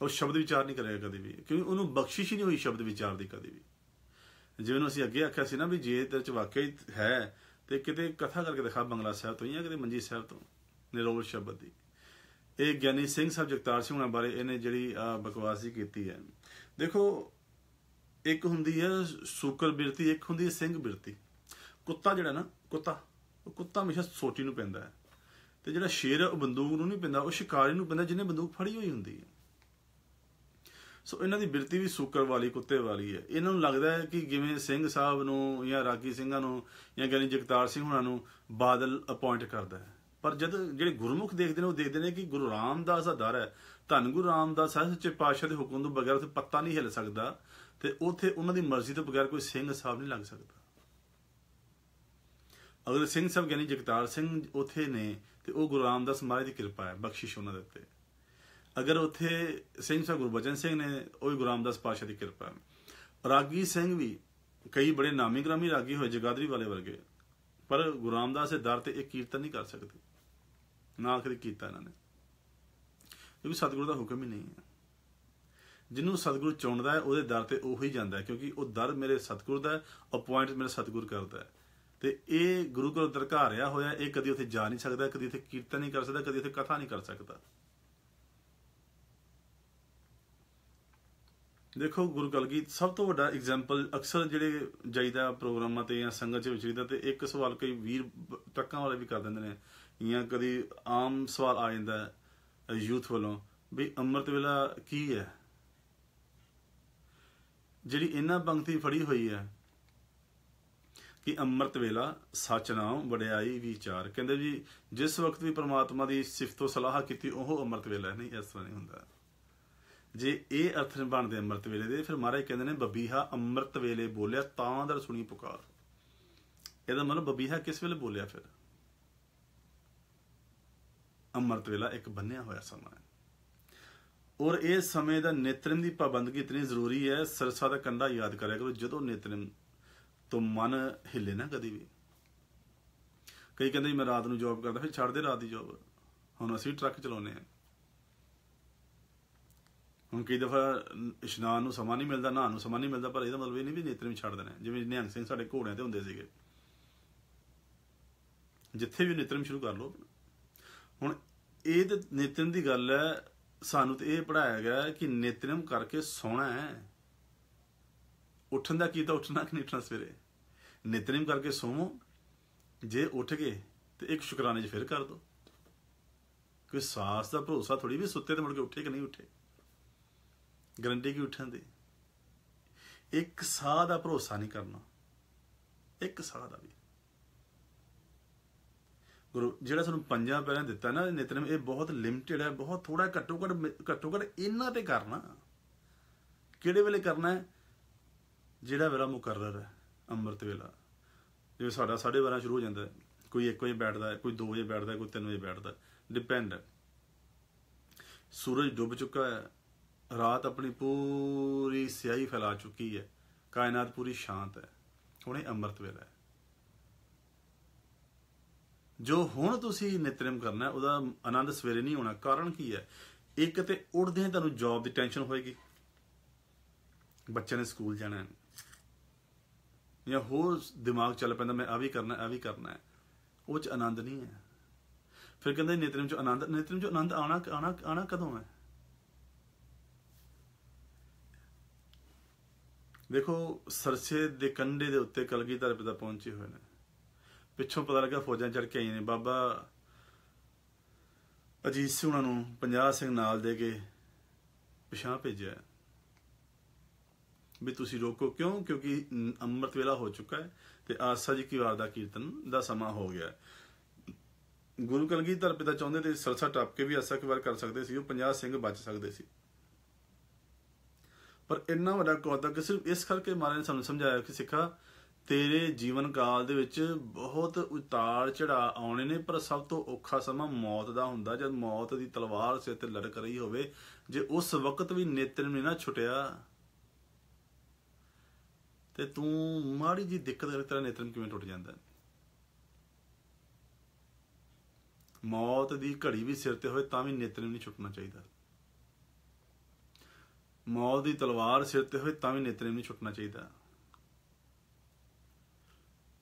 ਉਹ ਸ਼ਬਦ ਵਿਚਾਰ ਨਹੀਂ ਕਰਿਆ ਕਦੇ ਵੀ ਕਿਉਂਕਿ ਉਹਨੂੰ ਬਖਸ਼ਿਸ਼ ਹੀ ਨਹੀਂ ਹੋਈ ਸ਼ਬਦ ਵਿਚਾਰ ਦੀ ਕਦੇ ਵੀ ਜਿਵੇਂ ਅਸੀਂ ਅੱਗੇ ਆਖਿਆ ਸੀ ਨਾ ਵੀ ਜੇ ਤੇਰੇ ਚ ਵਾਕਈ ਹੈ ਤੇ ਕਿਤੇ ਕਥਾ ਕਰਕੇ ਦਿਖਾ ਬੰਗਲਾ ਸਾਹਿਬ ਤੋਂ ਜਾਂ ਕਿਤੇ ਮੰਜੀ ਸਾਹਿਬ ਤੋਂ ਨਿਰੋਲ ਸ਼ਬਦ ਦੀ ਇਹ ਗਿਆਨੀ ਸਿੰਘ ਸਾਹਿਬ ਜਗਤਾਰ ਸਿੰਘ ਉਹਨਾਂ ਬਾਰੇ ਇਹਨੇ ਜਿਹੜੀ ਬਕਵਾਸ ਹੀ ਕੀਤੀ ਹੈ ਦੇਖੋ ਇੱਕ ਹੁੰਦੀ ਹੈ ਸੂਕਰ ਬਿਰਤੀ ਇੱਕ ਹੁੰਦੀ ਹੈ ਸਿੰਘ ਬਿਰਤੀ ਕੁੱਤਾ ਜਿਹੜਾ ਨਾ ਕੁੱਤਾ ਉਹ ਕੁੱਤਾ ਹਮੇਸ਼ਾ ਸੋਟੀ ਨੂੰ ਪੈਂਦਾ ਹੈ ਤੇ ਜਿਹੜਾ ਸ਼ੇਰ ਉਹ ਬੰਦੂਕ ਨੂੰ ਨਹੀਂ ਪੈਂਦਾ ਉਹ ਸ਼ਿਕਾਰੀ ਨੂੰ ਪੈਂਦਾ ਜਿਹਨੇ ਬੰਦੂਕ ਫੜੀ ਹੋਈ ਹੁੰਦੀ ਹੈ ਸੋ ਇਹਨਾਂ ਦੀ ਬਿਰਤੀ ਵੀ ਸੂਕਰ ਵਾਲੀ ਕੁੱਤੇ ਵਾਲੀ ਹੈ ਇਹਨਾਂ ਨੂੰ ਲੱਗਦਾ ਹੈ ਕਿ ਜਿਵੇਂ ਸਿੰਘ ਸਾਹਿਬ ਨੂੰ ਜਾਂ ਰਾਗੀ ਸਿੰਘਾਂ ਨੂੰ ਜਾਂ ਗਿਆਨੀ ਜਗਤਾਰ ਸਿੰਘ ਹੁਣਾਂ ਨੂੰ ਬਾਦਲ ਅਪਾਇੰਟ ਕਰਦਾ ਹੈ ਪਰ ਜਦ ਜਿਹੜੇ ਗੁਰਮੁਖ ਦੇਖਦੇ ਨੇ ਉਹ ਦੇਖਦੇ ਨੇ ਕਿ ਗੁਰੂ ਰਾਮਦਾਸ ਦਾ ਦਰ ਹੈ ਧੰਨ ਗੁਰੂ ਰਾਮਦਾਸ ਸਾਹਿਬ ਸੱਚੇ ਪਾਤਸ਼ਾਹ ਦੇ ਹੁਕਮ ਤੋਂ ਬਗੈਰ ਉੱਥੇ ਪੱਤਾ ਨਹੀਂ ਹਿੱਲ ਸਕਦਾ ਤੇ ਉੱਥੇ ਉਹਨਾਂ ਦੀ ਮਰਜ਼ੀ ਤੋਂ ਬਗੈਰ ਕੋਈ ਸਿੰਘ ਸਾਹਿਬ ਨਹੀਂ ਲੱਗ ਸਕਦਾ ਅਗਰ ਸਿੰਘ ਸਾਹਿਬ ਗਿਆਨੀ ਜਗਤਾਰ ਸਿੰਘ ਉਥੇ ਨੇ ਤੇ ਉਹ ਗੁਰੂ ਰਾਮਦਾਸ ਮਹਾਰਾਜ ਦੀ ਕਿਰਪਾ ਹੈ ਬਖਸ਼ਿਸ਼ ਉਹਨਾਂ ਦੇ ਉੱਤੇ ਅਗਰ ਉਥੇ ਸਿੰਘ ਸਾਹਿਬ ਗੁਰਬਚਨ ਸਿੰਘ ਨੇ ਉਹ ਵੀ ਗੁਰਾਮਦਾਸ ਪਾਸ਼ਾ ਦੀ ਕਿਰਪਾ ਰਾਗੀ ਸਿੰਘ ਵੀ ਕਈ ਬੜੇ ਨਾਮੀ ਗ੍ਰਾਮੀ ਰਾਗੀ ਹੋਏ ਜਗਾਦਰੀ ਵਾਲੇ ਵਰਗੇ ਪਰ ਗੁਰਾਮਦਾਸ ਦੇ ਦਰ ਤੇ ਇਹ ਕੀਰਤਨ ਨਹੀਂ ਕਰ ਸਕਦੇ ਨਾ ਕਦੇ ਕੀਤਾ ਇਹਨਾਂ ਨੇ ਕਿਉਂਕਿ ਸਤਿਗੁਰੂ ਦਾ ਹੁਕਮ ਹੀ ਨਹੀਂ ਹੈ ਜਿਹਨੂੰ ਸਤਿਗੁਰੂ ਚੁਣਦਾ ਹੈ ਉਹਦੇ ਦਰ ਤੇ ਉਹ ਹੀ ਜਾਂਦਾ ਕਿਉਂਕਿ ਉਹ ਦਰ ਮੇਰੇ ਸਤਿਗੁਰੂ ਦਾ ਅਪਾਇੰਟ ਮੇਰੇ ਸਤਿਗੁਰੂ ਕਰਦਾ ਹੈ ਤੇ ਇਹ ਗੁਰੂ ਕੋਲ ਦਰਕਾਰਿਆ ਹੋਇਆ ਇਹ ਕਦੀ ਉੱਥੇ ਜਾ ਨਹੀਂ ਸਕਦਾ ਕਦੀ ਉੱਥੇ ਕੀਰਤਨ ਨਹੀਂ ਕਰ ਸਕਦਾ ਕਦੀ ਉੱਥੇ ਕਥਾ ਨਹੀਂ ਕਰ ਸਕਦਾ ਦੇਖੋ ਗੁਰੂ ਕਲਗੀ ਸਭ ਤੋਂ ਵੱਡਾ ਐਗਜ਼ਾਮਪਲ ਅਕਸਰ ਜਿਹੜੇ ਜਾਈਦਾ ਪ੍ਰੋਗਰਾਮਾਂ ਤੇ ਜਾਂ ਸੰਗਤ ਚ ਵਿਚਰੀਦਾ ਤੇ ਇੱਕ ਸਵਾਲ ਕਈ ਵੀਰ ਟੱਕਾਂ ਵਾਲੇ ਵੀ ਕਰ ਦਿੰਦੇ ਨੇ ਜਾਂ ਕਦੀ ਆਮ ਸਵਾਲ ਆ ਜਾਂਦਾ ਯੂਥ ਵੱਲੋਂ ਵੀ ਅੰਮ੍ਰਿਤ ਵੇਲਾ ਕੀ ਹੈ ਜਿਹੜੀ ਇਹਨਾਂ ਪੰਕਤੀ ਫੜੀ ਹੋਈ ਹੈ ਕਿ ਅੰਮ੍ਰਿਤ ਵੇਲਾ ਸੱਚ ਨਾਮ ਵਡਿਆਈ ਵਿਚਾਰ ਕਹਿੰਦੇ ਜੀ ਜਿਸ ਵਕਤ ਵੀ ਪ੍ਰਮਾਤਮਾ ਦੀ ਸਿਫਤੋ ਸਲਾਹ ਕੀਤੀ ਉਹ ਅੰਮ੍ਰਿਤ ਵੇਲਾ ਨਹੀਂ ਇਸ ਤਰ੍ਹਾਂ ਨਹੀਂ ਹੁੰਦਾ ਜੇ ਇਹ ਅਰਥ ਬਣਦੇ ਅੰਮ੍ਰਿਤ ਵੇਲੇ ਦੇ ਫਿਰ ਮਹਾਰਾਜ ਕਹਿੰਦੇ ਨੇ ਬਬੀਹਾ ਅੰਮ੍ਰਿਤ ਵੇਲੇ ਬੋਲਿਆ ਤਾਂ ਦਰ ਸੁਣੀ ਪੁਕਾਰ ਇਹਦਾ ਮਤਲਬ ਬਬੀਹਾ ਕਿਸ ਵੇਲੇ ਬੋਲਿਆ ਫਿਰ ਅੰਮ੍ਰਿਤ ਵੇਲਾ ਇੱਕ ਬੰਨਿਆ ਹੋਇਆ ਸਮਾਂ ਹੈ ਔਰ ਇਹ ਸਮੇਂ ਦਾ ਨੇਤਰਮ ਦੀ ਪਾਬੰਦਗੀ ਇਤਨੀ ਜ਼ਰੂਰੀ ਹੈ ਸਰਸਾ ਦਾ ਕੰਡਾ ਯਾਦ ਕਰਿਆ ਕਰੋ ਜਦੋਂ ਨੇਤਰਮ ਤੋਂ ਮਨ ਹਿੱਲੇ ਨਾ ਕਦੀ ਵੀ ਕਈ ਕਹਿੰਦੇ ਮੈਂ ਰਾਤ ਨੂੰ ਜੌਬ ਕਰਦਾ ਫਿਰ ਛੱਡ ਦੇ ਰਾਤ ਦੀ ਜੌਬ ਹੁਣ ਅਸੀਂ ਟਰੱਕ ਚਲਾਉਨੇ ਆ ਹੁਣ ਕਈ ਦਫਾ ਇਸ਼ਨਾਨ ਨੂੰ ਸਮਾਂ ਨਹੀਂ ਮਿਲਦਾ ਨਹਾਉਣ ਨੂੰ ਸਮਾਂ ਨਹੀਂ ਮਿਲਦਾ ਪਰ ਇਹਦਾ ਮਤਲਬ ਇਹ ਨਹੀਂ ਵੀ ਨੇਤਰ ਵੀ ਛੱਡ ਦੇਣਾ ਜਿਵੇਂ ਨਿਹੰਗ ਸਿੰਘ ਸਾਡੇ ਘੋੜਿਆਂ ਤੇ ਹੁੰਦੇ ਸੀਗੇ ਜਿੱਥੇ ਵੀ ਨੇਤਰਮ ਸ਼ੁਰੂ ਕਰ ਲੋ ਹੁਣ ਇਹ ਤੇ ਨੇਤਰਮ ਦੀ ਗੱਲ ਹੈ ਸਾਨੂੰ ਤੇ ਇਹ ਪੜਾਇਆ ਗਿਆ ਕਿ ਨੇਤਰਮ ਕਰਕੇ ਸੋਣਾ ਹੈ ਉੱਠਣ ਦਾ ਕੀ ਤਾਂ ਉੱਠਣਾ ਕਿ ਨਹੀਂ ਸਵੇਰੇ ਨੇਤਰਮ ਕਰਕੇ ਸੋਵੋ ਜੇ ਉੱਠ ਕੇ ਤੇ ਇੱਕ ਸ਼ੁਕਰਾਨੇ ਚ ਫਿਰ ਕਰ ਦੋ ਕੋਈ ਸਾਸ ਦਾ ਭਰੋਸਾ ਥੋੜੀ ਵੀ ਸੁੱਤੇ ਤੇ ਮੁੜ ਕੇ ਉੱਠੇ ਕਿ ਨਹੀਂ ਉੱਠੇ ਗਰੰਟੀ ਕੀ ਉੱਠਣ ਦੀ ਇੱਕ ਸਾਹ ਦਾ ਭਰੋਸਾ ਨਹੀਂ ਕਰਨਾ ਇੱਕ ਸਾਹ ਦਾ ਵੀ ਗੁਰੂ ਜਿਹੜਾ ਸਾਨੂੰ ਪੰਜਾਂ ਪਹਿਲਾਂ ਦਿੱਤਾ ਨਾ ਨਿਤਨੇਮ ਇਹ ਬਹੁਤ ਲਿਮਟਿਡ ਹੈ ਬਹੁਤ ਥੋੜਾ ਘੱਟੋ ਘੱਟ ਘੱਟੋ ਘੱਟ ਇਹਨਾਂ ਤੇ ਕਰਨਾ ਕਿਹੜੇ ਵੇਲੇ ਕਰਨਾ ਹੈ ਜਿਹੜਾ ਵੇਲਾ ਮੁਕਰਰ ਹੈ ਅੰਮ੍ਰਿਤ ਵੇਲਾ ਜਿਵੇਂ ਸਾਡਾ 12:30 ਸ਼ੁਰੂ ਹੋ ਜਾਂਦਾ ਕੋਈ 1 ਵਜੇ ਬੈਠਦਾ ਹੈ ਕੋਈ 2 ਵਜੇ ਬੈਠਦਾ ਹੈ ਕੋਈ 3 ਵਜੇ ਬੈਠਦਾ ਡਿਪੈਂਡ ਸੂਰਜ ਡੁੱਬ ਚੁੱਕਾ ਹੈ ਰਾਤ ਆਪਣੀ ਪੂਰੀ ਸਿਆਹੀ ਫੈਲਾ ਚੁੱਕੀ ਹੈ ਕਾਇਨਾਤ ਪੂਰੀ ਸ਼ਾਂਤ ਹੈ ਹੁਣੇ ਅੰਮ੍ਰਿਤ ਵੇਲਾ ਹੈ ਜੋ ਹੁਣ ਤੁਸੀਂ ਨਿਤਰਮ ਕਰਨਾ ਉਹਦਾ ਆਨੰਦ ਸਵੇਰੇ ਨਹੀਂ ਹੋਣਾ ਕਾਰਨ ਕੀ ਹੈ ਇੱਕ ਤੇ ਉੜਦੇ ਤੁਹਾਨੂੰ ਜੌਬ ਦੀ ਟੈਨਸ਼ਨ ਹੋਏਗੀ ਬੱਚਿਆਂ ਨੇ ਸਕੂਲ ਜਾਣਾ ਹੈ ਜਾਂ ਹੋਰ ਦਿਮਾਗ ਚੱਲ ਪੈਂਦਾ ਮੈਂ ਆ ਵੀ ਕਰਨਾ ਆ ਵੀ ਕਰਨਾ ਹੈ ਉਹ ਚ ਆਨੰਦ ਨਹੀਂ ਹੈ ਫਿਰ ਕਹਿੰਦੇ ਨਿਤਰਮ ਚ ਆਨੰਦ ਨਿਤਰਮ ਚ ਆਨੰਦ ਆਣਾ ਆਣਾ ਆਣਾ ਕਦੋਂ ਹੈ ਦੇਖੋ ਸਰਸੇ ਦੇ ਕੰਡੇ ਦੇ ਉੱਤੇ ਕਲਗੀਧਰ ਪਿਤਾ ਪਹੁੰਚੇ ਹੋਏ ਨੇ ਪਿੱਛੋਂ ਪਤਾ ਲੱਗਾ ਫੌਜਾਂ ਚੜ ਕੇ ਆਈ ਨੇ ਬਾਬਾ ਅਜੀਤ ਸਿੰਘ ਉਹਨਾਂ ਨੂੰ 50 ਸਿੰਘ ਨਾਲ ਦੇ ਕੇ ਪਿਛਾਂ ਭੇਜਿਆ ਵੀ ਤੁਸੀਂ ਰੋਕੋ ਕਿਉਂ ਕਿਉਂਕਿ ਅੰਮ੍ਰਿਤ ਵੇਲਾ ਹੋ ਚੁੱਕਾ ਹੈ ਤੇ ਆਸਾ ਜੀ ਕੀ ਵਾਰ ਦਾ ਕੀਰਤਨ ਦਾ ਸਮਾਂ ਹੋ ਗਿਆ ਗੁਰੂ ਕਲਗੀਧਰ ਪਿਤਾ ਚਾਹੁੰਦੇ ਤੇ ਸਰਸਾ ਟੱਪ ਕੇ ਵੀ ਆਸਾ ਕੀ ਵਾਰ ਕਰ ਸਕਦੇ ਸੀ ਉਹ 50 ਸਿੰਘ ਬਚ ਸਕਦੇ ਸੀ ਪਰ ਇੰਨਾ ਵੱਡਾ ਕੌਤਕ ਕਿ ਸਿਰਫ ਇਸ ਕਰਕੇ ਮਾਰੇ ਨੇ ਸਾਨੂੰ ਸਮਝਾਇਆ ਕਿ ਸਿੱਖਾ ਤੇਰੇ ਜੀਵਨ ਕਾਲ ਦੇ ਵਿੱਚ ਬਹੁਤ ਉਤਾਰ ਚੜਾ ਆਉਣੇ ਨੇ ਪਰ ਸਭ ਤੋਂ ਔਖਾ ਸਮਾਂ ਮੌਤ ਦਾ ਹੁੰਦਾ ਜਦ ਮੌਤ ਦੀ ਤਲਵਾਰ ਸਿਰ ਤੇ ਲੜਕ ਰਹੀ ਹੋਵੇ ਜੇ ਉਸ ਵਕਤ ਵੀ ਨੇਤਰ ਨੇ ਨਾ ਛੁੱਟਿਆ ਤੇ ਤੂੰ ਮਾੜੀ ਜੀ ਦਿੱਕਤ ਕਰ ਤੇਰਾ ਨੇਤਰ ਕਿਵੇਂ ਟੁੱਟ ਜਾਂਦਾ ਮੌਤ ਦੀ ਘੜੀ ਵੀ ਸਿਰ ਤੇ ਹੋਵੇ ਤਾਂ ਵੀ ਨੇਤਰ ਨਹੀਂ ਛੁੱਟਣਾ ਚਾਹੀਦਾ ਮੌਲ ਦੀ ਤਲਵਾਰ ਸਿਰ ਤੇ ਹੋਏ ਤਾਂ ਵੀ ਨੇਤਰੇ ਨਹੀਂ ਛੁੱਟਣਾ ਚਾਹੀਦਾ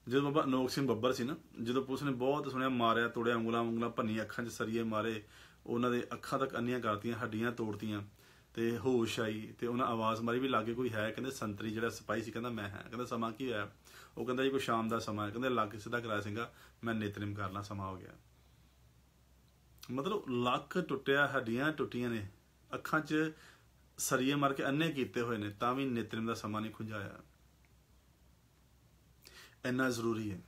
ਜਦੋਂ ਬਾਬਾ ਨੋਕ ਸਿੰਘ ਬੱਬਰ ਸੀ ਨਾ ਜਦੋਂ ਪੁਲਿਸ ਨੇ ਬਹੁਤ ਸੁਣਿਆ ਮਾਰਿਆ ਤੋੜਿਆ ਉਂਗਲਾਂ ਉਂਗਲਾਂ ਭੰਨੀ ਅੱਖਾਂ 'ਚ ਸਰੀਏ ਮਾਰੇ ਉਹਨਾਂ ਦੇ ਅੱਖਾਂ ਤੱਕ ਅੰਨੀਆਂ ਕਰਤੀਆਂ ਹੱਡੀਆਂ ਤੋੜਤੀਆਂ ਤੇ ਹੋਸ਼ ਆਈ ਤੇ ਉਹਨਾਂ ਆਵਾਜ਼ ਮਾਰੀ ਵੀ ਲਾਗੇ ਕੋਈ ਹੈ ਕਹਿੰਦੇ ਸੰਤਰੀ ਜਿਹੜਾ ਸਪਾਈ ਸੀ ਕਹਿੰਦਾ ਮੈਂ ਹਾਂ ਕਹਿੰਦਾ ਸਮਾਂ ਕੀ ਹੋਇਆ ਉਹ ਕਹਿੰਦਾ ਜੀ ਕੋਈ ਸ਼ਾਮ ਦਾ ਸਮਾਂ ਹੈ ਕਹਿੰਦੇ ਲੱਗ ਸਿੱਧਾ ਕਰਾ ਸਿੰਘਾ ਮੈਂ ਨੇਤਰਿਮ ਕਰ ਲਾਂ ਸਮਾਂ ਹੋ ਗਿਆ ਮਤਲਬ ਲੱਕ ਟੁੱਟਿਆ ਹੱਡੀਆਂ ਟੁੱਟੀਆਂ ਨੇ ਅੱਖਾਂ 'ਚ ਸਰੀਏ ਮਾਰ ਕੇ ਅੰਨੇ ਕੀਤੇ ਹੋਏ ਨੇ ਤਾਂ ਵੀ ਨੇਤਰਮ ਦਾ ਸਮਾਂ ਨਹੀਂ ਖੁੰਝਾਇਆ ਇੰਨਾ ਜ਼ਰੂਰੀ ਹੈ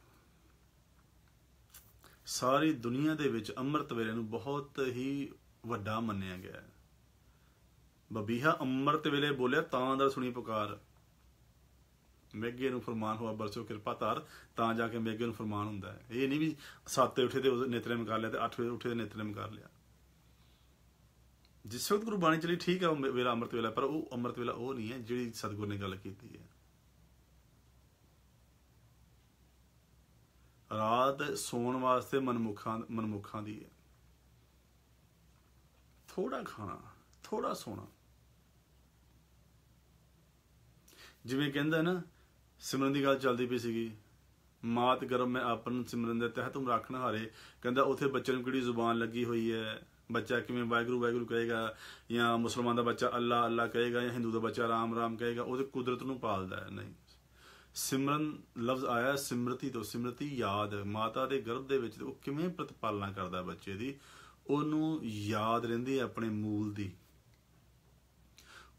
ਸਾਰੀ ਦੁਨੀਆ ਦੇ ਵਿੱਚ ਅੰਮ੍ਰਿਤ ਵੇਲੇ ਨੂੰ ਬਹੁਤ ਹੀ ਵੱਡਾ ਮੰਨਿਆ ਗਿਆ ਹੈ ਬਬੀਹਾ ਅੰਮ੍ਰਿਤ ਵੇਲੇ ਬੋਲਿਆ ਤਾਂ ਅੰਦਰ ਸੁਣੀ ਪੁਕਾਰ ਮੇਗੇ ਨੂੰ ਫਰਮਾਨ ਹੋਆ ਬਰਸੋ ਕਿਰਪਾ ਧਾਰ ਤਾਂ ਜਾ ਕੇ ਮੇਗੇ ਨੂੰ ਫਰਮਾਨ ਹੁੰਦਾ ਹੈ ਇਹ ਨਹੀਂ ਵੀ 7 ਵਜੇ ਉੱਠੇ ਤੇ ਨੇਤਰੇ ਕਰ ਲਿਆ ਤੇ 8 ਵਜੇ ਉੱਠੇ ਤੇ ਨੇਤਰੇ ਕਰ ਲਿਆ ਜਿਸ ਵਕਤ ਗੁਰਬਾਣੀ ਚਲੀ ਠੀਕ ਹੈ ਮੇਰਾ ਅੰਮ੍ਰਿਤ ਵੇਲਾ ਪਰ ਉਹ ਅੰਮ੍ਰਿਤ ਵੇਲਾ ਉਹ ਨਹੀਂ ਹੈ ਜਿਹੜੀ ਸਤਗੁਰ ਨੇ ਗੱਲ ਕੀਤੀ ਹੈ ਰਾਤ ਸੌਣ ਵਾਸਤੇ ਮਨਮੁਖਾਂ ਮਨਮੁਖਾਂ ਦੀ ਹੈ ਥੋੜਾ ਖਾਣਾ ਥੋੜਾ ਸੋਣਾ ਜਿਵੇਂ ਕਹਿੰਦਾ ਨਾ ਸਿਮਰਨ ਦੀ ਗੱਲ ਚੱਲਦੀ ਪਈ ਸੀਗੀ ਮਾਤ ਗਰਮ ਮੈਂ ਆਪਨ ਸਿਮਰਨ ਦੇ ਤਹਿਤ ਤੁਮ ਰੱਖਣ ਹਾਰੇ ਕਹਿੰਦਾ ਉਥੇ ਬੱਚੇ ਨੂੰ ਕਿਹੜੀ ਜ਼ੁਬਾਨ ਲੱਗੀ ਹੋਈ ਹੈ ਬੱਚਾ ਕਿਵੇਂ ਵਾਹਿਗੁਰੂ ਵਾਹਿਗੁਰੂ ਕਹੇਗਾ ਜਾਂ ਮੁਸਲਮਾਨ ਦਾ ਬੱਚਾ ਅੱਲਾ ਅੱਲਾ ਕਹੇਗਾ ਜਾਂ ਹਿੰਦੂ ਦਾ ਬੱਚਾ ਰਾਮ ਰਾਮ ਕਹੇਗਾ ਉਹਦੇ ਕੁਦਰਤ ਨੂੰ ਪਾਲਦਾ ਹੈ ਨਹੀਂ ਸਿਮਰਨ ਲਫ਼ਜ਼ ਆਇਆ ਸਿਮਰਤੀ ਤੋਂ ਸਿਮਰਤੀ ਯਾਦ ਮਾਤਾ ਦੇ ਗਰਭ ਦੇ ਵਿੱਚ ਉਹ ਕਿਵੇਂ ਪ੍ਰਤਪਾਲਨਾ ਕਰਦਾ ਬੱਚੇ ਦੀ ਉਹਨੂੰ ਯਾਦ ਰਹਿੰਦੀ ਹੈ ਆਪਣੇ ਮੂਲ ਦੀ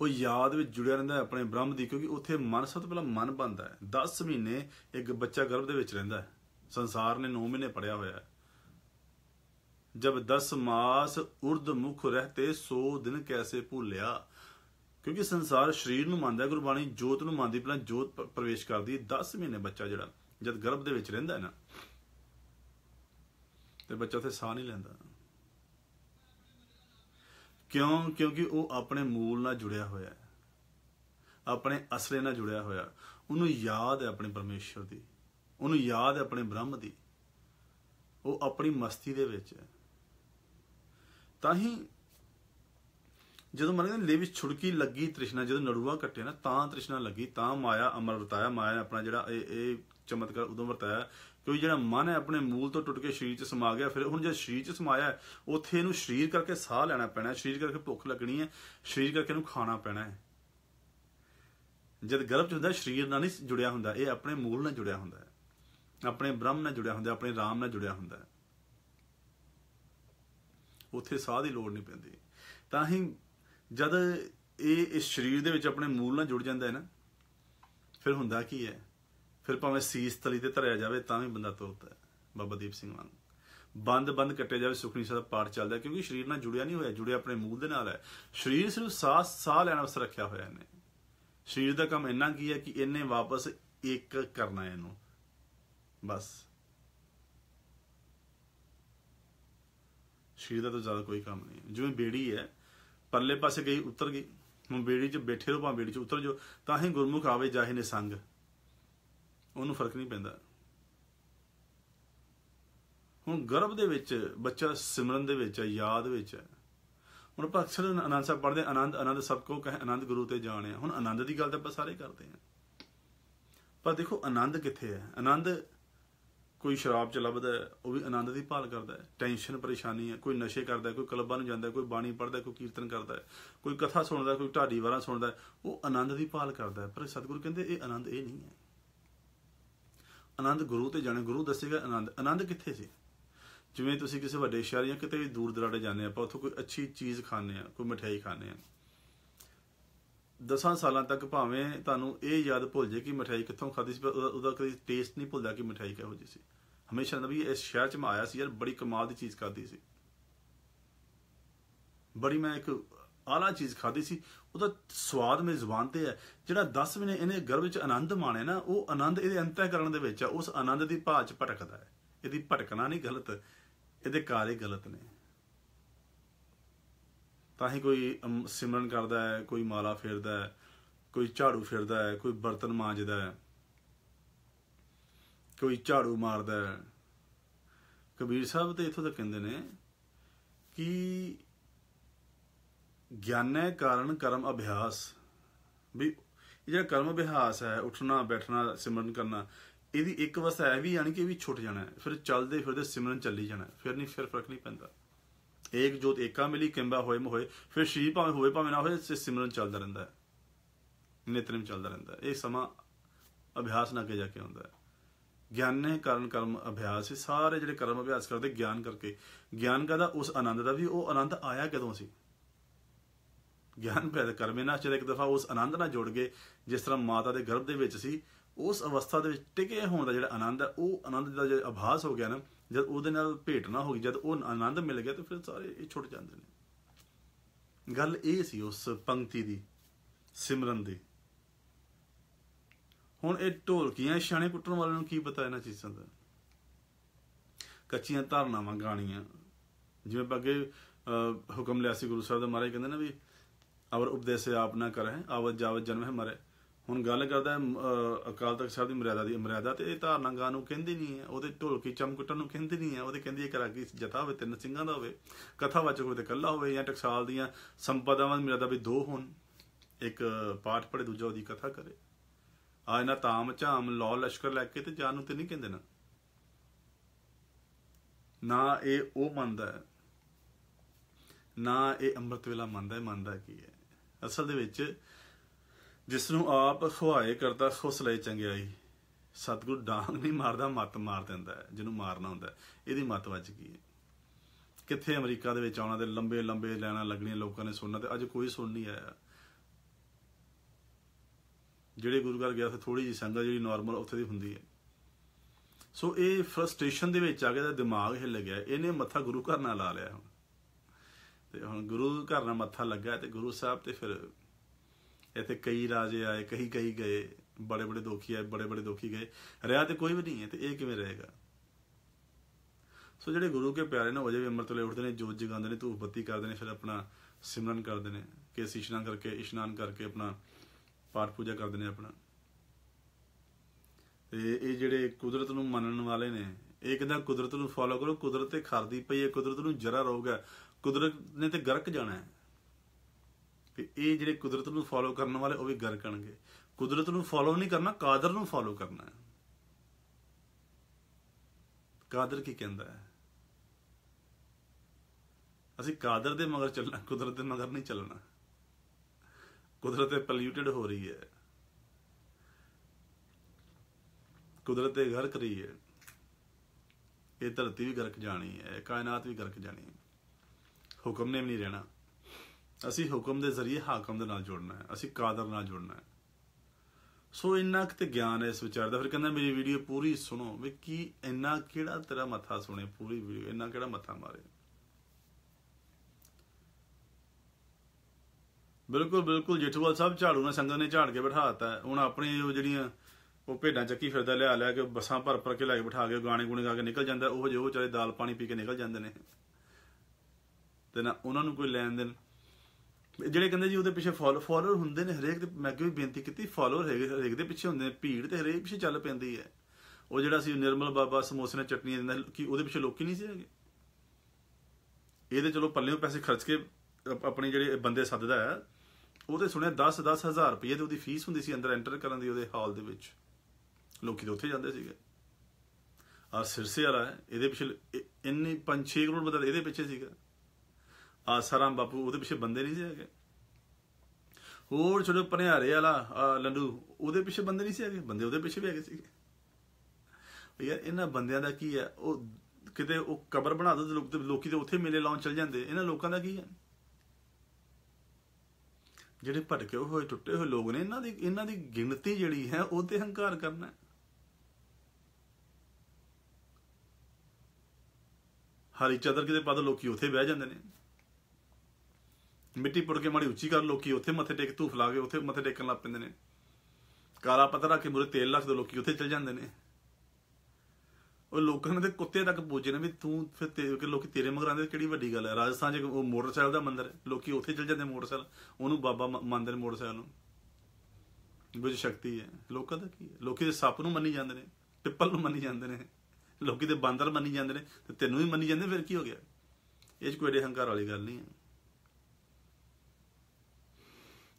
ਉਹ ਯਾਦ ਵਿੱਚ ਜੁੜਿਆ ਰਹਿੰਦਾ ਆਪਣੇ ਬ੍ਰਹਮ ਦੀ ਕਿਉਂਕਿ ਉੱਥੇ ਮਨ ਸਭ ਤੋਂ ਪਹਿਲਾਂ ਮਨ ਬੰਦਾ ਹੈ 10 ਮਹੀਨੇ ਇੱਕ ਬੱਚਾ ਗਰਭ ਦੇ ਵਿੱਚ ਰਹਿੰਦਾ ਹੈ ਸੰਸਾਰ ਨੇ 9 ਮਹੀਨੇ ਪੜਿਆ ਹੋਇਆ ਹੈ ਜਬ 10 ਮਾਸ ਉਰਦ ਮੁਖ ਰਹਤੇ 100 ਦਿਨ ਕੈਸੇ ਭੁੱਲਿਆ ਕਿਉਂਕਿ ਸੰਸਾਰ ਸਰੀਰ ਨੂੰ ਮੰਨਦਾ ਗੁਰਬਾਣੀ ਜੋਤ ਨੂੰ ਮੰਨਦੀ ਪਹਿਲਾਂ ਜੋਤ ਪ੍ਰਵੇਸ਼ ਕਰਦੀ 10 ਮਹੀਨੇ ਬੱਚਾ ਜਿਹੜਾ ਜਦ ਗਰਭ ਦੇ ਵਿੱਚ ਰਹਿੰਦਾ ਹੈ ਨਾ ਤੇ ਬੱਚਾ ਤੇ ਸਾਹ ਨਹੀਂ ਲੈਂਦਾ ਕਿਉਂ ਕਿਉਂਕਿ ਉਹ ਆਪਣੇ ਮੂਲ ਨਾਲ ਜੁੜਿਆ ਹੋਇਆ ਹੈ ਆਪਣੇ ਅਸਲੇ ਨਾਲ ਜੁੜਿਆ ਹੋਇਆ ਉਹਨੂੰ ਯਾਦ ਹੈ ਆਪਣੇ ਪਰਮੇਸ਼ਰ ਦੀ ਉਹਨੂੰ ਯਾਦ ਹੈ ਆਪਣੇ ਬ੍ਰਹਮ ਦੀ ਉਹ ਆਪਣੀ ਮਸਤੀ ਦੇ ਵਿੱਚ ਹੈ ਤਾਂ ਹੀ ਜਦੋਂ ਮਰਦੇ ਨੇ ਲੇਵਿਸ ਛੁੜਕੀ ਲੱਗੀ ਤ੍ਰਿਸ਼ਨਾ ਜਦੋਂ ਨੜੂਆ ਕੱਟਿਆ ਨਾ ਤਾਂ ਤ੍ਰਿਸ਼ਨਾ ਲੱਗੀ ਤਾਂ ਮਾਇਆ ਅਮਰ ਵਰਤਾਇਆ ਮਾਇਆ ਨੇ ਆਪਣਾ ਜਿਹੜਾ ਇਹ ਇਹ ਚਮਤਕਾਰ ਉਦੋਂ ਵਰਤਾਇਆ ਕਿਉਂਕਿ ਜਿਹੜਾ ਮਨ ਹੈ ਆਪਣੇ ਮੂਲ ਤੋਂ ਟੁੱਟ ਕੇ ਸਰੀਰ 'ਚ ਸਮਾ ਗਿਆ ਫਿਰ ਹੁਣ ਜੇ ਸਰੀਰ 'ਚ ਸਮਾਇਆ ਉੱਥੇ ਇਹਨੂੰ ਸਰੀਰ ਕਰਕੇ ਸਾਹ ਲੈਣਾ ਪੈਣਾ ਸਰੀਰ ਕਰਕੇ ਭੁੱਖ ਲੱਗਣੀ ਹੈ ਸਰੀਰ ਕਰਕੇ ਇਹਨੂੰ ਖਾਣਾ ਪੈਣਾ ਹੈ ਜਦ ਗਰਭ 'ਚ ਹੁੰਦਾ ਸਰੀਰ ਨਾਲ ਨਹੀਂ ਜੁੜਿਆ ਹੁੰਦਾ ਇਹ ਆਪਣੇ ਮੂਲ ਨਾਲ ਜੁੜਿਆ ਹੁੰਦਾ ਹੈ ਆਪਣੇ ਬ੍ਰਹਮ ਨਾਲ ਜੁੜਿਆ ਹੁੰਦਾ ਆਪਣੇ ਰਾਮ ਨਾਲ ਜੁੜਿਆ ਹੁੰਦਾ ਹੈ ਉੱਥੇ ਸਾਹ ਦੀ ਲੋੜ ਨਹੀਂ ਪੈਂਦੀ ਤਾਂ ਹੀ ਜਦ ਇਹ ਇਸ ਸਰੀਰ ਦੇ ਵਿੱਚ ਆਪਣੇ ਮੂਲ ਨਾਲ ਜੁੜ ਜਾਂਦਾ ਹੈ ਨਾ ਫਿਰ ਹੁੰਦਾ ਕੀ ਹੈ ਫਿਰ ਭਾਵੇਂ ਸੀਸ ਤਲੀ ਤੇ ਧਰਿਆ ਜਾਵੇ ਤਾਂ ਵੀ ਬੰਦਾ ਤੁਰਦਾ ਹੈ ਬਾਬਾ ਦੀਪ ਸਿੰਘ ਵਾਂਗ ਬੰਦ ਬੰਦ ਕੱਟੇ ਜਾਵੇ ਸੁਖਣੀ ਸਾਹਿਬ ਪਾਠ ਚੱਲਦਾ ਕਿਉਂਕਿ ਸਰੀਰ ਨਾਲ ਜੁੜਿਆ ਨਹੀਂ ਹੋਇਆ ਜੁੜਿਆ ਆਪਣੇ ਮੂਲ ਦੇ ਨਾਲ ਹੈ ਸਰੀਰ ਸਿਰਫ ਸਾਹ ਸਾਹ ਲੈਣ ਵਾਸਤੇ ਰੱਖਿਆ ਹੋਇਆ ਇਹਨੇ ਸਰੀਰ ਦਾ ਕੰਮ ਇੰਨਾ ਕੀ ਹੈ ਕਿ ਇਹਨੇ ਵਾਪਸ ਇੱਕ ਕਰਨਾ ਹੈ ਇਹਨੂੰ ਬਸ ਸ਼ਰੀਰ ਦਾ ਤਾਂ ਜ਼ਿਆਦਾ ਕੋਈ ਕੰਮ ਨਹੀਂ ਜਿਵੇਂ ਬੇੜੀ ਹੈ ਪਰਲੇ ਪਾਸੇ ਗਈ ਉਤਰ ਗਈ ਹੁਣ ਬੇੜੀ 'ਚ ਬੈਠੇ ਰੋ ਭਾਵੇਂ ਬੇੜੀ 'ਚ ਉਤਰ ਜੋ ਤਾਂ ਹੀ ਗੁਰਮੁਖ ਆਵੇ ਜਾਹੇ ਨੇ ਸੰਗ ਉਹਨੂੰ ਫਰਕ ਨਹੀਂ ਪੈਂਦਾ ਹੁਣ ਗਰਭ ਦੇ ਵਿੱਚ ਬੱਚਾ ਸਿਮਰਨ ਦੇ ਵਿੱਚ ਹੈ ਯਾਦ ਵਿੱਚ ਹੈ ਹੁਣ ਆਪਾਂ ਅਕਸਰ ਅਨੰਦ ਸਾਹਿਬ ਪੜ੍ਹਦੇ ਆਨੰਦ ਆਨੰਦ ਸਭ ਕੋ ਕਹੇ ਆਨੰਦ ਗੁਰੂ ਤੇ ਜਾਣਿਆ ਹੁਣ ਆਨੰਦ ਦੀ ਗੱਲ ਤਾਂ ਆਪਾਂ ਸਾਰੇ ਕਰਦੇ ਆ ਪਰ ਦੇਖੋ ਆਨੰਦ ਕਿੱਥੇ ਹੈ ਆਨੰਦ ਕੋਈ ਸ਼ਰਾਬ ਚ ਲੱਭਦਾ ਉਹ ਵੀ ਆਨੰਦ ਦੀ ਭਾਲ ਕਰਦਾ ਹੈ ਟੈਨਸ਼ਨ ਪਰੇਸ਼ਾਨੀ ਹੈ ਕੋਈ ਨਸ਼ੇ ਕਰਦਾ ਕੋਈ ਕਲੱਬਾਂ ਨੂੰ ਜਾਂਦਾ ਕੋਈ ਬਾਣੀ ਪੜਦਾ ਕੋਈ ਕੀਰਤਨ ਕਰਦਾ ਕੋਈ ਕਥਾ ਸੁਣਦਾ ਕੋਈ ਢਾਡੀ ਵਾਰਾਂ ਸੁਣਦਾ ਉਹ ਆਨੰਦ ਦੀ ਭਾਲ ਕਰਦਾ ਪਰ ਸਤਿਗੁਰੂ ਕਹਿੰਦੇ ਇਹ ਆਨੰਦ ਇਹ ਨਹੀਂ ਹੈ ਆਨੰਦ ਗੁਰੂ ਤੇ ਜਾਣੇ ਗੁਰੂ ਦੱਸੇਗਾ ਆਨੰਦ ਆਨੰਦ ਕਿੱਥੇ ਸੀ ਜਿਵੇਂ ਤੁਸੀਂ ਕਿਸੇ ਵੱਡੇ ਸ਼ਹਿਰ ਜਾਂ ਕਿਤੇ ਵੀ ਦੂਰ ਦਰਾਡੇ ਜਾਂਦੇ ਆਪਾਂ ਉੱਥੋਂ ਕੋਈ ਅੱਛੀ ਚੀਜ਼ ਖਾਣੇ ਆ ਕੋਈ ਮਠਿਆਈ ਖਾਣੇ ਆ 10 ਸਾਲਾਂ ਤੱਕ ਭਾਵੇਂ ਤੁਹਾਨੂੰ ਇਹ ਯਾਦ ਭੁੱਲ ਜੇ ਕਿ ਮਠਾਈ ਕਿੱਥੋਂ ਖਾਦੀ ਸੀ ਉਹਦਾ ਕਦੀ ਟੇਸਟ ਨਹੀਂ ਭੁੱਲਦਾ ਕਿ ਮਠਾਈ ਕਿਹੋ ਜੀ ਸੀ ਹਮੇਸ਼ਾ ਨਬੀ ਇਸ ਸ਼ਹਿਰ 'ਚ ਮ ਆਇਆ ਸੀ ਯਾਰ ਬੜੀ ਕਮਾਲ ਦੀ ਚੀਜ਼ ਖਾਦੀ ਸੀ ਬੜੀ ਮੈਂ ਇੱਕ ਆਲਾ ਚੀਜ਼ ਖਾਦੀ ਸੀ ਉਹਦਾ ਸਵਾਦ ਮੇਰੀ ਜ਼ੁਬਾਨ ਤੇ ਹੈ ਜਿਹੜਾ 10 ਮਹੀਨੇ ਇਹਨੇ ਗਰਭ ਵਿੱਚ ਆਨੰਦ ਮਾਣਿਆ ਨਾ ਉਹ ਆਨੰਦ ਇਹਦੇ ਅੰਤਕਰਣ ਦੇ ਵਿੱਚ ਆ ਉਸ ਆਨੰਦ ਦੀ ਭਾਜ 'ਚ ਭਟਕਦਾ ਹੈ ਇਹਦੀ ਭਟਕਣਾ ਨਹੀਂ ਗਲਤ ਇਹਦੇ ਕਾਰੇ ਗਲਤ ਨੇ ਤਾਂ ਹੀ ਕੋਈ ਸਿਮਰਨ ਕਰਦਾ ਹੈ ਕੋਈ ਮਾਲਾ ਫੇਰਦਾ ਹੈ ਕੋਈ ਝਾੜੂ ਫੇਰਦਾ ਹੈ ਕੋਈ ਬਰਤਨ ਮਾਂਜਦਾ ਹੈ ਕੋਈ ਝਾੜੂ ਮਾਰਦਾ ਹੈ ਕਬੀਰ ਸਾਹਿਬ ਤੇ ਇਥੋਂ ਤੱਕ ਕਹਿੰਦੇ ਨੇ ਕਿ ਹੈ ਕਾਰਨ ਕਰਮ ਅਭਿਆਸ ਵੀ ਇਹ ਜਿਹੜਾ ਕਰਮ ਅਭਿਆਸ ਹੈ ਉੱਠਣਾ ਬੈਠਣਾ ਸਿਮਰਨ ਕਰਨਾ ਇਹਦੀ ਇੱਕ ਵਸਾ ਹੈ ਵੀ ਯਾਨੀ ਕਿ ਇਹ ਵੀ ਛੁੱਟ ਜਾਣਾ ਫਿਰ ਚੱਲਦੇ ਫਿਰਦੇ ਸਿਮਰਨ ਚੱਲੀ ਜਾਣਾ ਫਿਰ ਨਹੀਂ ਫਿਰ ਫਰਕ ਨਹੀਂ ਪੈਂਦਾ ਏਕ ਜੋਤ ਏਕਾ ਮਿਲੀ ਕਿੰਬਾ ਹੋਏ ਮੋਏ ਫਿਰ ਸ਼ੀ ਭਾਵੇਂ ਹੋਏ ਭਾਵੇਂ ਨਾ ਹੋਏ ਸਿਮਰਨ ਚੱਲਦਾ ਰਹਿੰਦਾ ਹੈ ਨਿਤਨੇਮ ਚੱਲਦਾ ਰਹਿੰਦਾ ਹੈ ਇਹ ਸਮਾਂ ਅਭਿਆਸ ਨਾਲ ਕੇ ਜਾ ਕੇ ਹੁੰਦਾ ਹੈ ਗਿਆਨੇ ਕਰਨ ਕਰਮ ਅਭਿਆਸ ਇਹ ਸਾਰੇ ਜਿਹੜੇ ਕਰਮ ਅਭਿਆਸ ਕਰਦੇ ਗਿਆਨ ਕਰਕੇ ਗਿਆਨ ਦਾ ਉਸ ਆਨੰਦ ਦਾ ਵੀ ਉਹ ਆਨੰਦ ਆਇਆ ਕਦੋਂ ਸੀ ਗਿਆਨ ਪੈਦਾ ਕਰਮੇ ਨਾਲ ਚਿਰ ਇੱਕ ਦਫਾ ਉਸ ਆਨੰਦ ਨਾਲ ਜੁੜ ਗਏ ਜਿਸ ਤਰ੍ਹਾਂ ਮਾਤਾ ਦੇ ਗਰਭ ਦੇ ਵਿੱਚ ਸੀ ਉਸ ਅਵਸਥਾ ਦੇ ਵਿੱਚ ਟਿਕੇ ਹੋਣ ਦਾ ਜਿਹੜਾ ਆਨੰਦ ਹੈ ਉਹ ਆਨੰਦ ਦਾ ਜਿਹੜਾ ਅਭਾਸ ਹੋ ਗਿਆ ਨਾ ਜਦ ਉਹਦੇ ਨਾਲ ਭੇਟ ਨਾ ਹੋ ਗਈ ਜਦ ਉਹ ਆਨੰਦ ਮਿਲ ਗਿਆ ਤੇ ਫਿਰ ਸਾਰੇ ਇਹ ਛੁੱਟ ਜਾਂਦੇ ਨੇ ਗੱਲ ਇਹ ਸੀ ਉਸ ਪੰਕਤੀ ਦੀ ਸਿਮਰਨ ਦੀ ਹੁਣ ਇਹ ਢੋਲਕੀਆਂ ਛਾਣੇ ਪੁੱਟਣ ਵਾਲਿਆਂ ਨੂੰ ਕੀ ਪਤਾ ਇਹਨਾਂ ਚੀਜ਼ਾਂ ਦਾ ਕੱਚੀਆਂ ਧਾਰਨਾਵਾਂ ਗਾਣੀਆਂ ਜਿਵੇਂ ਬੱਗੇ ਹੁਕਮ ਲਿਆ ਸੀ ਗੁਰੂ ਸਾਹਿਬ ਦਾ ਮਹਾਰਾਜ ਕਹਿੰਦੇ ਨੇ ਵੀ ਅਵਰ ਉਪਦੇਸ਼ ਆਪ ਨਾ ਕਰੇ ਆਵਤ ਜਾਵਤ ਜਨਮ ਹੈ ਮਰੇ ਹੁਣ ਗੱਲ ਕਰਦਾ ਅਕਾਲ ਤਖਤ ਸਾਹਿਬ ਦੀ ਮਰਿਆਦਾ ਦੀ ਮਰਿਆਦਾ ਤੇ ਇਹ ਧਾਰਨਾ ਗਾ ਨੂੰ ਕਹਿੰਦੇ ਨਹੀਂ ਹੈ ਉਹਦੇ ਢੋਲਕੀ ਚਮਕਟਣ ਨੂੰ ਕਹਿੰਦੇ ਨਹੀਂ ਹੈ ਉਹਦੇ ਕਹਿੰਦੀ ਹੈ ਕਰਾਗੀ ਜਥਾ ਹੋਵੇ ਤਿੰਨ ਸਿੰਘਾਂ ਦਾ ਹੋਵੇ ਕਥਾਵਾਚਕ ਹੋਵੇ ਤੇ ਕੱਲਾ ਹੋਵੇ ਜਾਂ ਟਕਸਾਲ ਦੀਆਂ ਸੰਪਦਾਵਾਂ ਦੀ ਮਰਿਆਦਾ ਵੀ ਦੋ ਹੋਣ ਇੱਕ ਪਾਠ ਪੜੇ ਦੂਜਾ ਉਹਦੀ ਕਥਾ ਕਰੇ ਆ ਇਹਨਾਂ ਤਾਮ ਝਾਮ ਲੋ ਲਸ਼ਕਰ ਲੈ ਕੇ ਤੇ ਜਾਨ ਨੂੰ ਤੇ ਨਹੀਂ ਕਹਿੰਦੇ ਨਾ ਨਾ ਇਹ ਉਹ ਮੰਨਦਾ ਨਾ ਇਹ ਅੰਮ੍ਰਿਤ ਵੇਲਾ ਮੰਨਦਾ ਹੈ ਮੰਨਦਾ ਕੀ ਹੈ ਅਸਲ ਦੇ ਵਿੱਚ ਜਿਸ ਨੂੰ ਆਪ ਖਵਾਏ ਕਰਦਾ ਖੁਸਲੇ ਚੰਗਿਆਈ ਸਤਗੁਰ ਡਾਂਗ ਨਹੀਂ ਮਾਰਦਾ ਮੱਤ ਮਾਰ ਦਿੰਦਾ ਜਿਹਨੂੰ ਮਾਰਨਾ ਹੁੰਦਾ ਇਹਦੀ ਮੱਤ ਵੱਜ ਗਈ ਹੈ ਕਿੱਥੇ ਅਮਰੀਕਾ ਦੇ ਵਿੱਚ ਆਉਣਾ ਤੇ ਲੰਬੇ ਲੰਬੇ ਲੈਣਾ ਲੱਗਣੀਆਂ ਲੋਕਾਂ ਨੇ ਸੁਣਨਾ ਤੇ ਅੱਜ ਕੋਈ ਸੁਣ ਨਹੀਂ ਆਇਆ ਜਿਹੜੇ ਗੁਰੂ ਘਰ ਗਿਆ ਸੀ ਥੋੜੀ ਜੀ ਸੰਗਤ ਜਿਹੜੀ ਨਾਰਮਲ ਉੱਥੇ ਦੀ ਹੁੰਦੀ ਹੈ ਸੋ ਇਹ ਫਰਸਟ੍ਰੇਸ਼ਨ ਦੇ ਵਿੱਚ ਆ ਕੇ ਦਾ ਦਿਮਾਗ ਹਿੱਲ ਗਿਆ ਇਹਨੇ ਮੱਥਾ ਗੁਰੂ ਘਰ ਨਾਲ ਲਾ ਲਿਆ ਹੁਣ ਤੇ ਹੁਣ ਗੁਰੂ ਘਰ ਨਾਲ ਮੱਥਾ ਲੱਗਾ ਤੇ ਗੁਰੂ ਸਾਹਿਬ ਤੇ ਫਿਰ ਇੱਥੇ ਕਈ ਰਾਜੇ ਆਏ ਕਈ ਕਈ ਗਏ ਬੜੇ ਬੜੇ ਦੋਖੀ ਆਏ ਬੜੇ ਬੜੇ ਦੋਖੀ ਗਏ ਰਿਆ ਤੇ ਕੋਈ ਵੀ ਨਹੀਂ ਹੈ ਤੇ ਇਹ ਕਿਵੇਂ ਰਹੇਗਾ ਸੋ ਜਿਹੜੇ ਗੁਰੂ ਕੇ ਪਿਆਰੇ ਨੇ ਅਜੇ ਵੀ ਅੰਮ੍ਰਿਤ ਵੇਲੇ ਉੱਠਦੇ ਨੇ ਜੋਤ ਜਗਾਉਂਦੇ ਨੇ ਧੂਪ ਬੱਤੀ ਕਰਦੇ ਨੇ ਫਿਰ ਆਪਣਾ ਸਿਮਰਨ ਕਰਦੇ ਨੇ ਕੇ ਇਸ਼ਨਾਨ ਕਰਕੇ ਇਸ਼ਨਾਨ ਕਰਕੇ ਆਪਣਾ ਪਾਠ ਪੂਜਾ ਕਰਦੇ ਨੇ ਆਪਣਾ ਤੇ ਇਹ ਜਿਹੜੇ ਕੁਦਰਤ ਨੂੰ ਮੰਨਣ ਵਾਲੇ ਨੇ ਇਹ ਕਿਦਾਂ ਕੁਦਰਤ ਨੂੰ ਫੋਲੋ ਕਰੋ ਕੁਦਰਤ ਤੇ ਖਰਦੀ ਪਈ ਹੈ ਕੁਦਰਤ ਨੂੰ ਜਰਾ ਰੋਗ ਹੈ ਕੁਦਰਤ ਨੇ ਤੇ ਗਰਕ ਜਾਣਾ ਹੈ ਤੇ ਇਹ ਜਿਹੜੇ ਕੁਦਰਤ ਨੂੰ ਫੋਲੋ ਕਰਨ ਵਾਲੇ ਉਹ ਵੀ ਗਰ ਕਰਨਗੇ ਕੁਦਰਤ ਨੂੰ ਫੋਲੋ ਨਹੀਂ ਕਰਨਾ ਕਾਦਰ ਨੂੰ ਫੋਲੋ ਕਰਨਾ ਹੈ ਕਾਦਰ ਕੀ ਕਹਿੰਦਾ ਹੈ ਅਸੀਂ ਕਾਦਰ ਦੇ ਮਗਰ ਚੱਲਣਾ ਕੁਦਰਤ ਦੇ ਮਗਰ ਨਹੀਂ ਚੱਲਣਾ ਕੁਦਰਤ ਤੇ ਪੋਲਿਊਟਡ ਹੋ ਰਹੀ ਹੈ ਕੁਦਰਤ ਤੇ ਗਰਕ ਰਹੀ ਹੈ ਇਹ ਧਰਤੀ ਵੀ ਗਰਕ ਜਾਣੀ ਹੈ ਕਾਇਨਾਤ ਵੀ ਗਰਕ ਜਾਣੀ ਹੈ ਹੁਕਮ ਨੇ ਵੀ ਨਹੀਂ ਰਹਿਣਾ ਅਸੀਂ ਹੁਕਮ ਦੇ ਜ਼ਰੀਏ ਹਾਕਮ ਦੇ ਨਾਲ ਜੁੜਨਾ ਹੈ ਅਸੀਂ ਕਾਦਰ ਨਾਲ ਜੁੜਨਾ ਹੈ ਸੋ ਇੰਨਾ ਕਿ ਤੇ ਗਿਆਨ ਹੈ ਇਸ ਵਿਚਾਰ ਦਾ ਫਿਰ ਕਹਿੰਦਾ ਮੇਰੀ ਵੀਡੀਓ ਪੂਰੀ ਸੁਣੋ ਵੀ ਕੀ ਇੰਨਾ ਕਿਹੜਾ ਤੇਰਾ ਮੱਥਾ ਸੁਣੇ ਪੂਰੀ ਵੀਡੀਓ ਇੰਨਾ ਕਿਹੜਾ ਮੱਥਾ ਮਾਰੇ ਬਿਲਕੁਲ ਬਿਲਕੁਲ ਜੇਠਵਾਲ ਸਾਹਿਬ ਝਾੜੂ ਨਾਲ ਸੰਗਤ ਨੇ ਝਾੜ ਕੇ ਬਿਠਾਤਾ ਹੁਣ ਆਪਣੀ ਉਹ ਜਿਹੜੀਆਂ ਉਹ ਭੇਡਾਂ ਚੱਕੀ ਫਿਰਦਾ ਲਿਆ ਲਿਆ ਕਿ ਬਸਾਂ ਭਰ ਭਰ ਕੇ ਲੈ ਕੇ ਬਿਠਾ ਕੇ ਗਾਣੇ ਗੁਣੇ ਗਾ ਕੇ ਨਿਕਲ ਜਾਂਦਾ ਉਹ ਜੋ ਵਿਚਾਰੇ ਦਾਲ ਪਾਣੀ ਪੀ ਕੇ ਨਿਕਲ ਜਾਂਦੇ ਨੇ ਤੇ ਨਾ ਉਹਨਾਂ ਨੂੰ ਕੋਈ ਲੈਣ ਦੇਣ ਜਿਹੜੇ ਕਹਿੰਦੇ ਜੀ ਉਹਦੇ ਪਿੱਛੇ ਫਾਲੋ ਫਾਲੋਅਰ ਹੁੰਦੇ ਨੇ ਹਰੇਕ ਤੇ ਮੈਂ ਕਿਹਾ ਵੀ ਬੇਨਤੀ ਕੀਤੀ ਫਾਲੋਅਰ ਹੈਗੇ ਹਰੇਕ ਦੇ ਪਿੱਛੇ ਹੁੰਦੇ ਨੇ ਭੀੜ ਤੇ ਹਰੇਕ ਪਿੱਛੇ ਚੱਲ ਪੈਂਦੀ ਹੈ ਉਹ ਜਿਹੜਾ ਸੀ ਨਿਰਮਲ ਬਾਬਾ ਸਮੋਸੇ ਨਾਲ ਚਟਨੀਆਂ ਦਿੰਦਾ ਕਿ ਉਹਦੇ ਪਿੱਛੇ ਲੋਕੀ ਨਹੀਂ ਸੀ ਹੈਗੇ ਇਹਦੇ ਚਲੋ ਪੱਲੇੋਂ ਪੈਸੇ ਖਰਚ ਕੇ ਆਪਣੇ ਜਿਹੜੇ ਬੰਦੇ ਸੱਦਦਾ ਹੈ ਉਹ ਤੇ ਸੁਣਿਆ 10 10000 ਰੁਪਏ ਤੇ ਉਹਦੀ ਫੀਸ ਹੁੰਦੀ ਸੀ ਅੰਦਰ ਐਂਟਰ ਕਰਨ ਦੀ ਉਹਦੇ ਹਾਲ ਦੇ ਵਿੱਚ ਲੋਕੀ ਤੇ ਉੱਥੇ ਜਾਂਦੇ ਸੀਗੇ ਆ ਸਿਰਸੇ ਵਾਲਾ ਇਹਦੇ ਪਿੱਛੇ ਇੰਨੇ 5-6 ਕਰੋੜ ਬੰਦਾ ਇਹਦੇ ਪਿੱਛੇ ਸੀਗਾ ਆਸਰਾਮ ਬਾਪੂ ਉਹਦੇ ਪਿੱਛੇ ਬੰਦੇ ਨਹੀਂ ਸੀ ਹੈਗੇ ਹੋਰ ਛੋਟੇ ਭਨਿਆਰੇ ਵਾਲਾ ਲੰਡੂ ਉਹਦੇ ਪਿੱਛੇ ਬੰਦੇ ਨਹੀਂ ਸੀ ਹੈਗੇ ਬੰਦੇ ਉਹਦੇ ਪਿੱਛੇ ਵੀ ਹੈਗੇ ਸੀਗੇ ਯਾਰ ਇਹਨਾਂ ਬੰਦਿਆਂ ਦਾ ਕੀ ਹੈ ਉਹ ਕਿਤੇ ਉਹ ਕਬਰ ਬਣਾ ਦੋ ਲੋਕੀ ਤੇ ਉੱਥੇ ਮੇਲੇ ਲਾਉਣ ਚਲ ਜਾਂਦੇ ਇਹਨਾਂ ਲੋਕਾਂ ਦਾ ਕੀ ਹੈ ਜਿਹੜੇ ਭਟਕੇ ਹੋਏ ਟੁੱਟੇ ਹੋਏ ਲੋਕ ਨੇ ਇਹਨਾਂ ਦੀ ਇਹਨਾਂ ਦੀ ਗਿਣਤੀ ਜਿਹੜੀ ਹੈ ਉਹ ਤੇ ਹੰਕਾਰ ਕਰਨਾ ਹਰੀ ਚਦਰ ਕਿਤੇ ਪਾ ਦੋ ਲੋਕੀ ਉੱਥੇ ਬਹਿ ਜਾਂਦੇ ਨੇ ਮਿੱਟੀ ਪੁੱਟ ਕੇ ਮਾੜੀ ਉੱਚੀ ਕਰ ਲੋਕੀ ਉੱਥੇ ਮੱਥੇ ਟੇਕ ਧੂਫ ਲਾ ਕੇ ਉੱਥੇ ਮੱਥੇ ਟੇਕਣ ਲੱਗ ਪੈਂਦੇ ਨੇ ਕਾਲਾ ਪਤਾ ਰੱਖ ਕੇ ਮੁਰੇ ਤੇਲ ਲੱਖ ਦੇ ਲੋਕੀ ਉੱਥੇ ਚਲ ਜਾਂਦੇ ਨੇ ਉਹ ਲੋਕਾਂ ਨੇ ਤੇ ਕੁੱਤੇ ਤੱਕ ਪੁੱਜੇ ਨੇ ਵੀ ਤੂੰ ਫਿਰ ਤੇ ਕਿ ਲੋਕੀ ਤੇਰੇ ਮਗਰਾਂਦੇ ਕਿਹੜੀ ਵੱਡੀ ਗੱਲ ਹੈ ਰਾਜਸਥਾਨ 'ਚ ਉਹ ਮੋਟਰਸਾਈਕਲ ਦਾ ਮੰਦਿਰ ਲੋਕੀ ਉੱਥੇ ਚਲ ਜਾਂਦੇ ਮੋਟਰਸਾਈਕਲ ਉਹਨੂੰ ਬਾਬਾ ਮੰਦਿਰ ਮੋਟਰਸਾਈਕਲ ਨੂੰ ਵਿੱਚ ਸ਼ਕਤੀ ਹੈ ਲੋਕਾਂ ਦਾ ਕੀ ਹੈ ਲੋਕੀ ਦੇ ਸੱਪ ਨੂੰ ਮੰਨੀ ਜਾਂਦੇ ਨੇ ਪਿੱਪਲ ਨੂੰ ਮੰਨੀ ਜਾਂਦੇ ਨੇ ਲੋਕੀ ਦੇ ਬਾਂਦਰ ਮੰਨੀ ਜਾਂਦੇ ਨੇ ਤੇ ਤੈਨੂੰ ਵੀ ਮੰਨੀ ਜਾਂਦੇ ਫਿਰ ਕੀ ਹੋ ਗਿਆ ਇਹ 'ਚ ਕੋਈ ਏਡੇ ਹੰਕਾਰ ਵਾਲੀ ਗੱਲ ਨਹੀਂ ਹੈ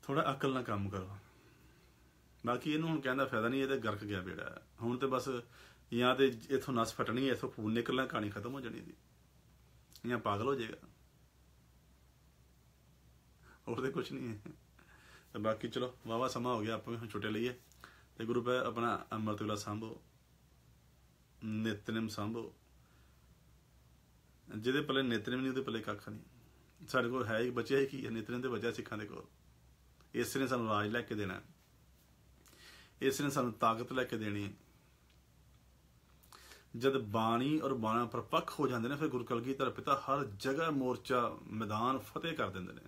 ਥੋੜਾ ਅਕਲ ਨਾਲ ਕੰਮ ਕਰੋ ਬਾਕੀ ਇਹਨੂੰ ਹੁਣ ਕਹਿੰਦਾ ਫਾਇਦਾ ਨਹੀਂ ਇਹਦੇ ਗਰਕ ਗਿਆ ਬੇੜਾ ਹੁਣ ਤੇ ਬਸ ਜਾਂ ਤੇ ਇਥੋਂ ਨਸ ਫਟਣੀ ਐ ਇਥੋਂ ਖੂਨ ਨਿਕਲਣਾ ਕਹਾਣੀ ਖਤਮ ਹੋ ਜਾਣੀ ਦੀ ਜਾਂ ਪਾਗਲ ਹੋ ਜਾਏਗਾ ਹੋਰ ਤੇ ਕੁਝ ਨਹੀਂ ਹੈ ਤੇ ਬਾਕੀ ਚਲੋ ਵਾਵਾ ਸਮਾਂ ਹੋ ਗਿਆ ਆਪਾਂ ਵੀ ਹੁਣ ਛੁੱਟੇ ਲਈਏ ਤੇ ਗੁਰੂ ਪੈ ਆਪਣਾ ਅਮਰਤ ਵਿਲਾ ਸੰਭੋ ਨਿਤਨੇਮ ਸੰਭੋ ਜਿਹਦੇ ਪਲੇ ਨਿਤਨੇਮ ਨਹੀਂ ਉਹਦੇ ਪਲੇ ਕੱਖ ਨਹੀਂ ਸਾਡੇ ਕੋਲ ਹੈ ਹੀ ਬਚਿਆ ਹੀ ਕੀ ਹੈ ਨਿਤਨਮ ਦੇ ਬਚਿਆ ਸਿੱਖਾਂ ਦੇ ਕੋਲ ਇਸ ਨੇ ਸਾਨੂੰ ਰਾਜ ਲੈ ਕੇ ਦੇਣਾ ਇਸ ਨੇ ਸਾਨੂੰ ਤਾਕਤ ਲੈ ਕੇ ਦੇਣੀ ਜਦ ਬਾਣੀ ਔਰ ਬਾਣਾ ਪਰਪੱਕ ਹੋ ਜਾਂਦੇ ਨੇ ਫਿਰ ਗੁਰੂ ਤਰ ਪਿਤਾ ਹਰ ਜਗ੍ਹਾ ਮੋਰਚਾ ਮੈਦਾਨ ਫਤਿਹ ਕਰ ਦਿੰਦੇ ਨੇ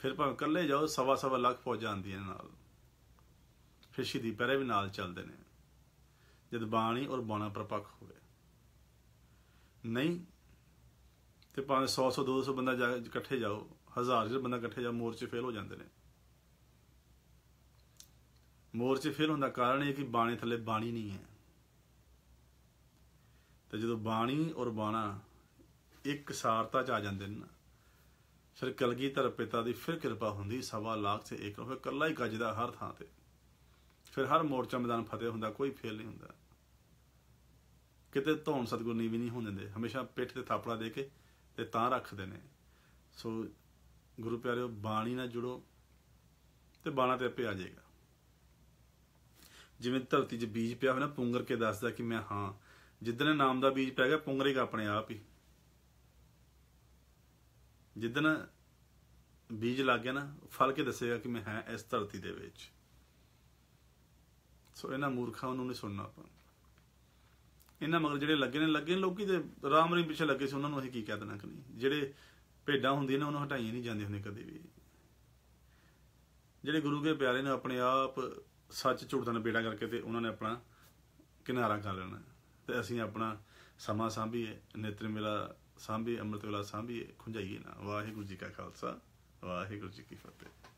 ਫਿਰ ਭਾਵੇਂ ਇਕੱਲੇ ਜਾਓ ਸਵਾ ਸਵਾ ਲੱਖ ਪਹੁੰਚ ਜਾਂਦੀਆਂ ਨਾਲ ਫਿਰ ਸ਼ਹੀਦੀ ਪਰੇ ਵੀ ਨਾਲ ਚੱਲਦੇ ਨੇ ਜਦ ਬਾਣੀ ਔਰ ਬਾਣਾ ਪਰਪੱਕ ਹੋਵੇ ਨਹੀਂ ਤੇ ਭਾਵੇਂ 100 100 200 ਬੰਦਾ ਇਕੱਠੇ ਜਾਓ ਹਜ਼ਾਰ ਜਿਹੜਾ ਬੰਦਾ ਇਕੱਠੇ ਜਾ ਮੋਰਚੇ ਫੇਲ ਹੋ ਜਾਂਦੇ ਨੇ ਮੋਰਚੇ ਫੇਲ ਹੋਣ ਦਾ ਕਾਰਨ ਇਹ ਕਿ ਬਾਣੀ ਥੱਲੇ ਬਾਣੀ ਨਹੀਂ ਹੈ ਤੇ ਜਦੋਂ ਬਾਣੀ ਔਰ ਬਾਣਾ ਇੱਕ ਸਾਰਤਾ ਚ ਆ ਜਾਂਦੇ ਨੇ ਫਿਰ ਕਲਗੀਧਰ ਪਿਤਾ ਦੀ ਫਿਰ ਕਿਰਪਾ ਹੁੰਦੀ ਸਵਾ ਲੱਖ ਤੇ ਇੱਕ ਰੁਪਏ ਕੱਲਾ ਹੀ ਗੱਜਦਾ ਹਰ ਥਾਂ ਤੇ ਫਿਰ ਹਰ ਮੋਰਚਾ ਮੈਦਾਨ ਫਤਿਹ ਹੁੰਦਾ ਕੋਈ ਫੇਲ ਨਹੀਂ ਹੁੰਦਾ ਕਿਤੇ ਧੌਣ ਸਤਗੁਰ ਨਹੀਂ ਵੀ ਨਹੀਂ ਹੁੰਦੇ ਹਮੇਸ਼ਾ ਪਿੱਠ ਤੇ ਥਾਪੜਾ ਦੇ ਕੇ ਤੇ ਤਾਂ ਰੱਖਦੇ ਨੇ ਸੋ ਗੁਰੂ ਪਿਆਰਿਓ ਬਾਣੀ ਨਾਲ ਜੁੜੋ ਤੇ ਬਾਣਾ ਤੇ ਆਪੇ ਆ ਜਾਏਗਾ ਜਿਵੇਂ ਧਰਤੀ 'ਚ ਬੀਜ ਪਿਆ ਹੋਵੇ ਨਾ ਪੁੰਗਰ ਕੇ ਦੱਸਦਾ ਕਿ ਮੈਂ ਹਾਂ ਜਿੱਦਣ ਨਾਮ ਦਾ ਬੀਜ ਪੈ ਗਿਆ ਪੁੰਗਰੇਗਾ ਆਪਣੇ ਆਪ ਹੀ ਜਿੱਦਣ ਬੀਜ ਲੱਗ ਗਿਆ ਨਾ ਫਲ ਕੇ ਦੱਸੇਗਾ ਕਿ ਮੈਂ ਹਾਂ ਇਸ ਧਰਤੀ ਦੇ ਵਿੱਚ ਸੋ ਇਹਨਾਂ ਮੂਰਖਾਂ ਨੂੰ ਨਹੀਂ ਸੁਣਨਾ ਆਪਾਂ ਇਹਨਾਂ ਮਗਰ ਜਿਹੜੇ ਲੱਗੇ ਨੇ ਲੱਗੇ ਲੋਕੀ ਤੇ ਰਾਮ ਰੀ ਪਿੱਛੇ ਲੱਗੇ ਸੀ ਉਹਨਾਂ ਨੂੰ ਅਸੀਂ ਕੀ ਕਹਿ ਦੇਣਾ ਕਿ ਨਹੀਂ ਜਿਹੜੇ ਭੇਡਾਂ ਹੁੰਦੀਆਂ ਨੇ ਉਹਨੂੰ ਹਟਾਈਆਂ ਨਹੀਂ ਜਾਂਦੀਆਂ ਹੁੰਦੀਆਂ ਕਦੇ ਵੀ ਜਿਹੜੇ ਗੁਰੂ ਦੇ ਪਿਆਰੇ ਨੇ ਆਪਣੇ ਆਪ ਸੱਚ ਝੂਠ ਦਾ ਬੇੜਾ ਕਰਕੇ ਤੇ ਉਹਨਾਂ ਨੇ ਆਪਣਾ ਕਿਨਾਰਾ ਕਰ ਲੈਣਾ ਤੇ ਅਸੀਂ ਆਪਣਾ ਸਮਾਂ ਸਾਂਭੀਏ ਨੇਤਰ ਮੇਲਾ ਸਾਂਭੀਏ ਅੰਮ੍ਰਿਤ ਵੇਲਾ ਸਾਂਭੀਏ ਖੁੰਝਾਈਏ ਨਾ ਵਾਹਿਗੁਰੂ ਜੀ ਕਾ ਖਾਲਸਾ ਵਾਹਿਗੁਰੂ ਜੀ ਕੀ ਫਤਿਹ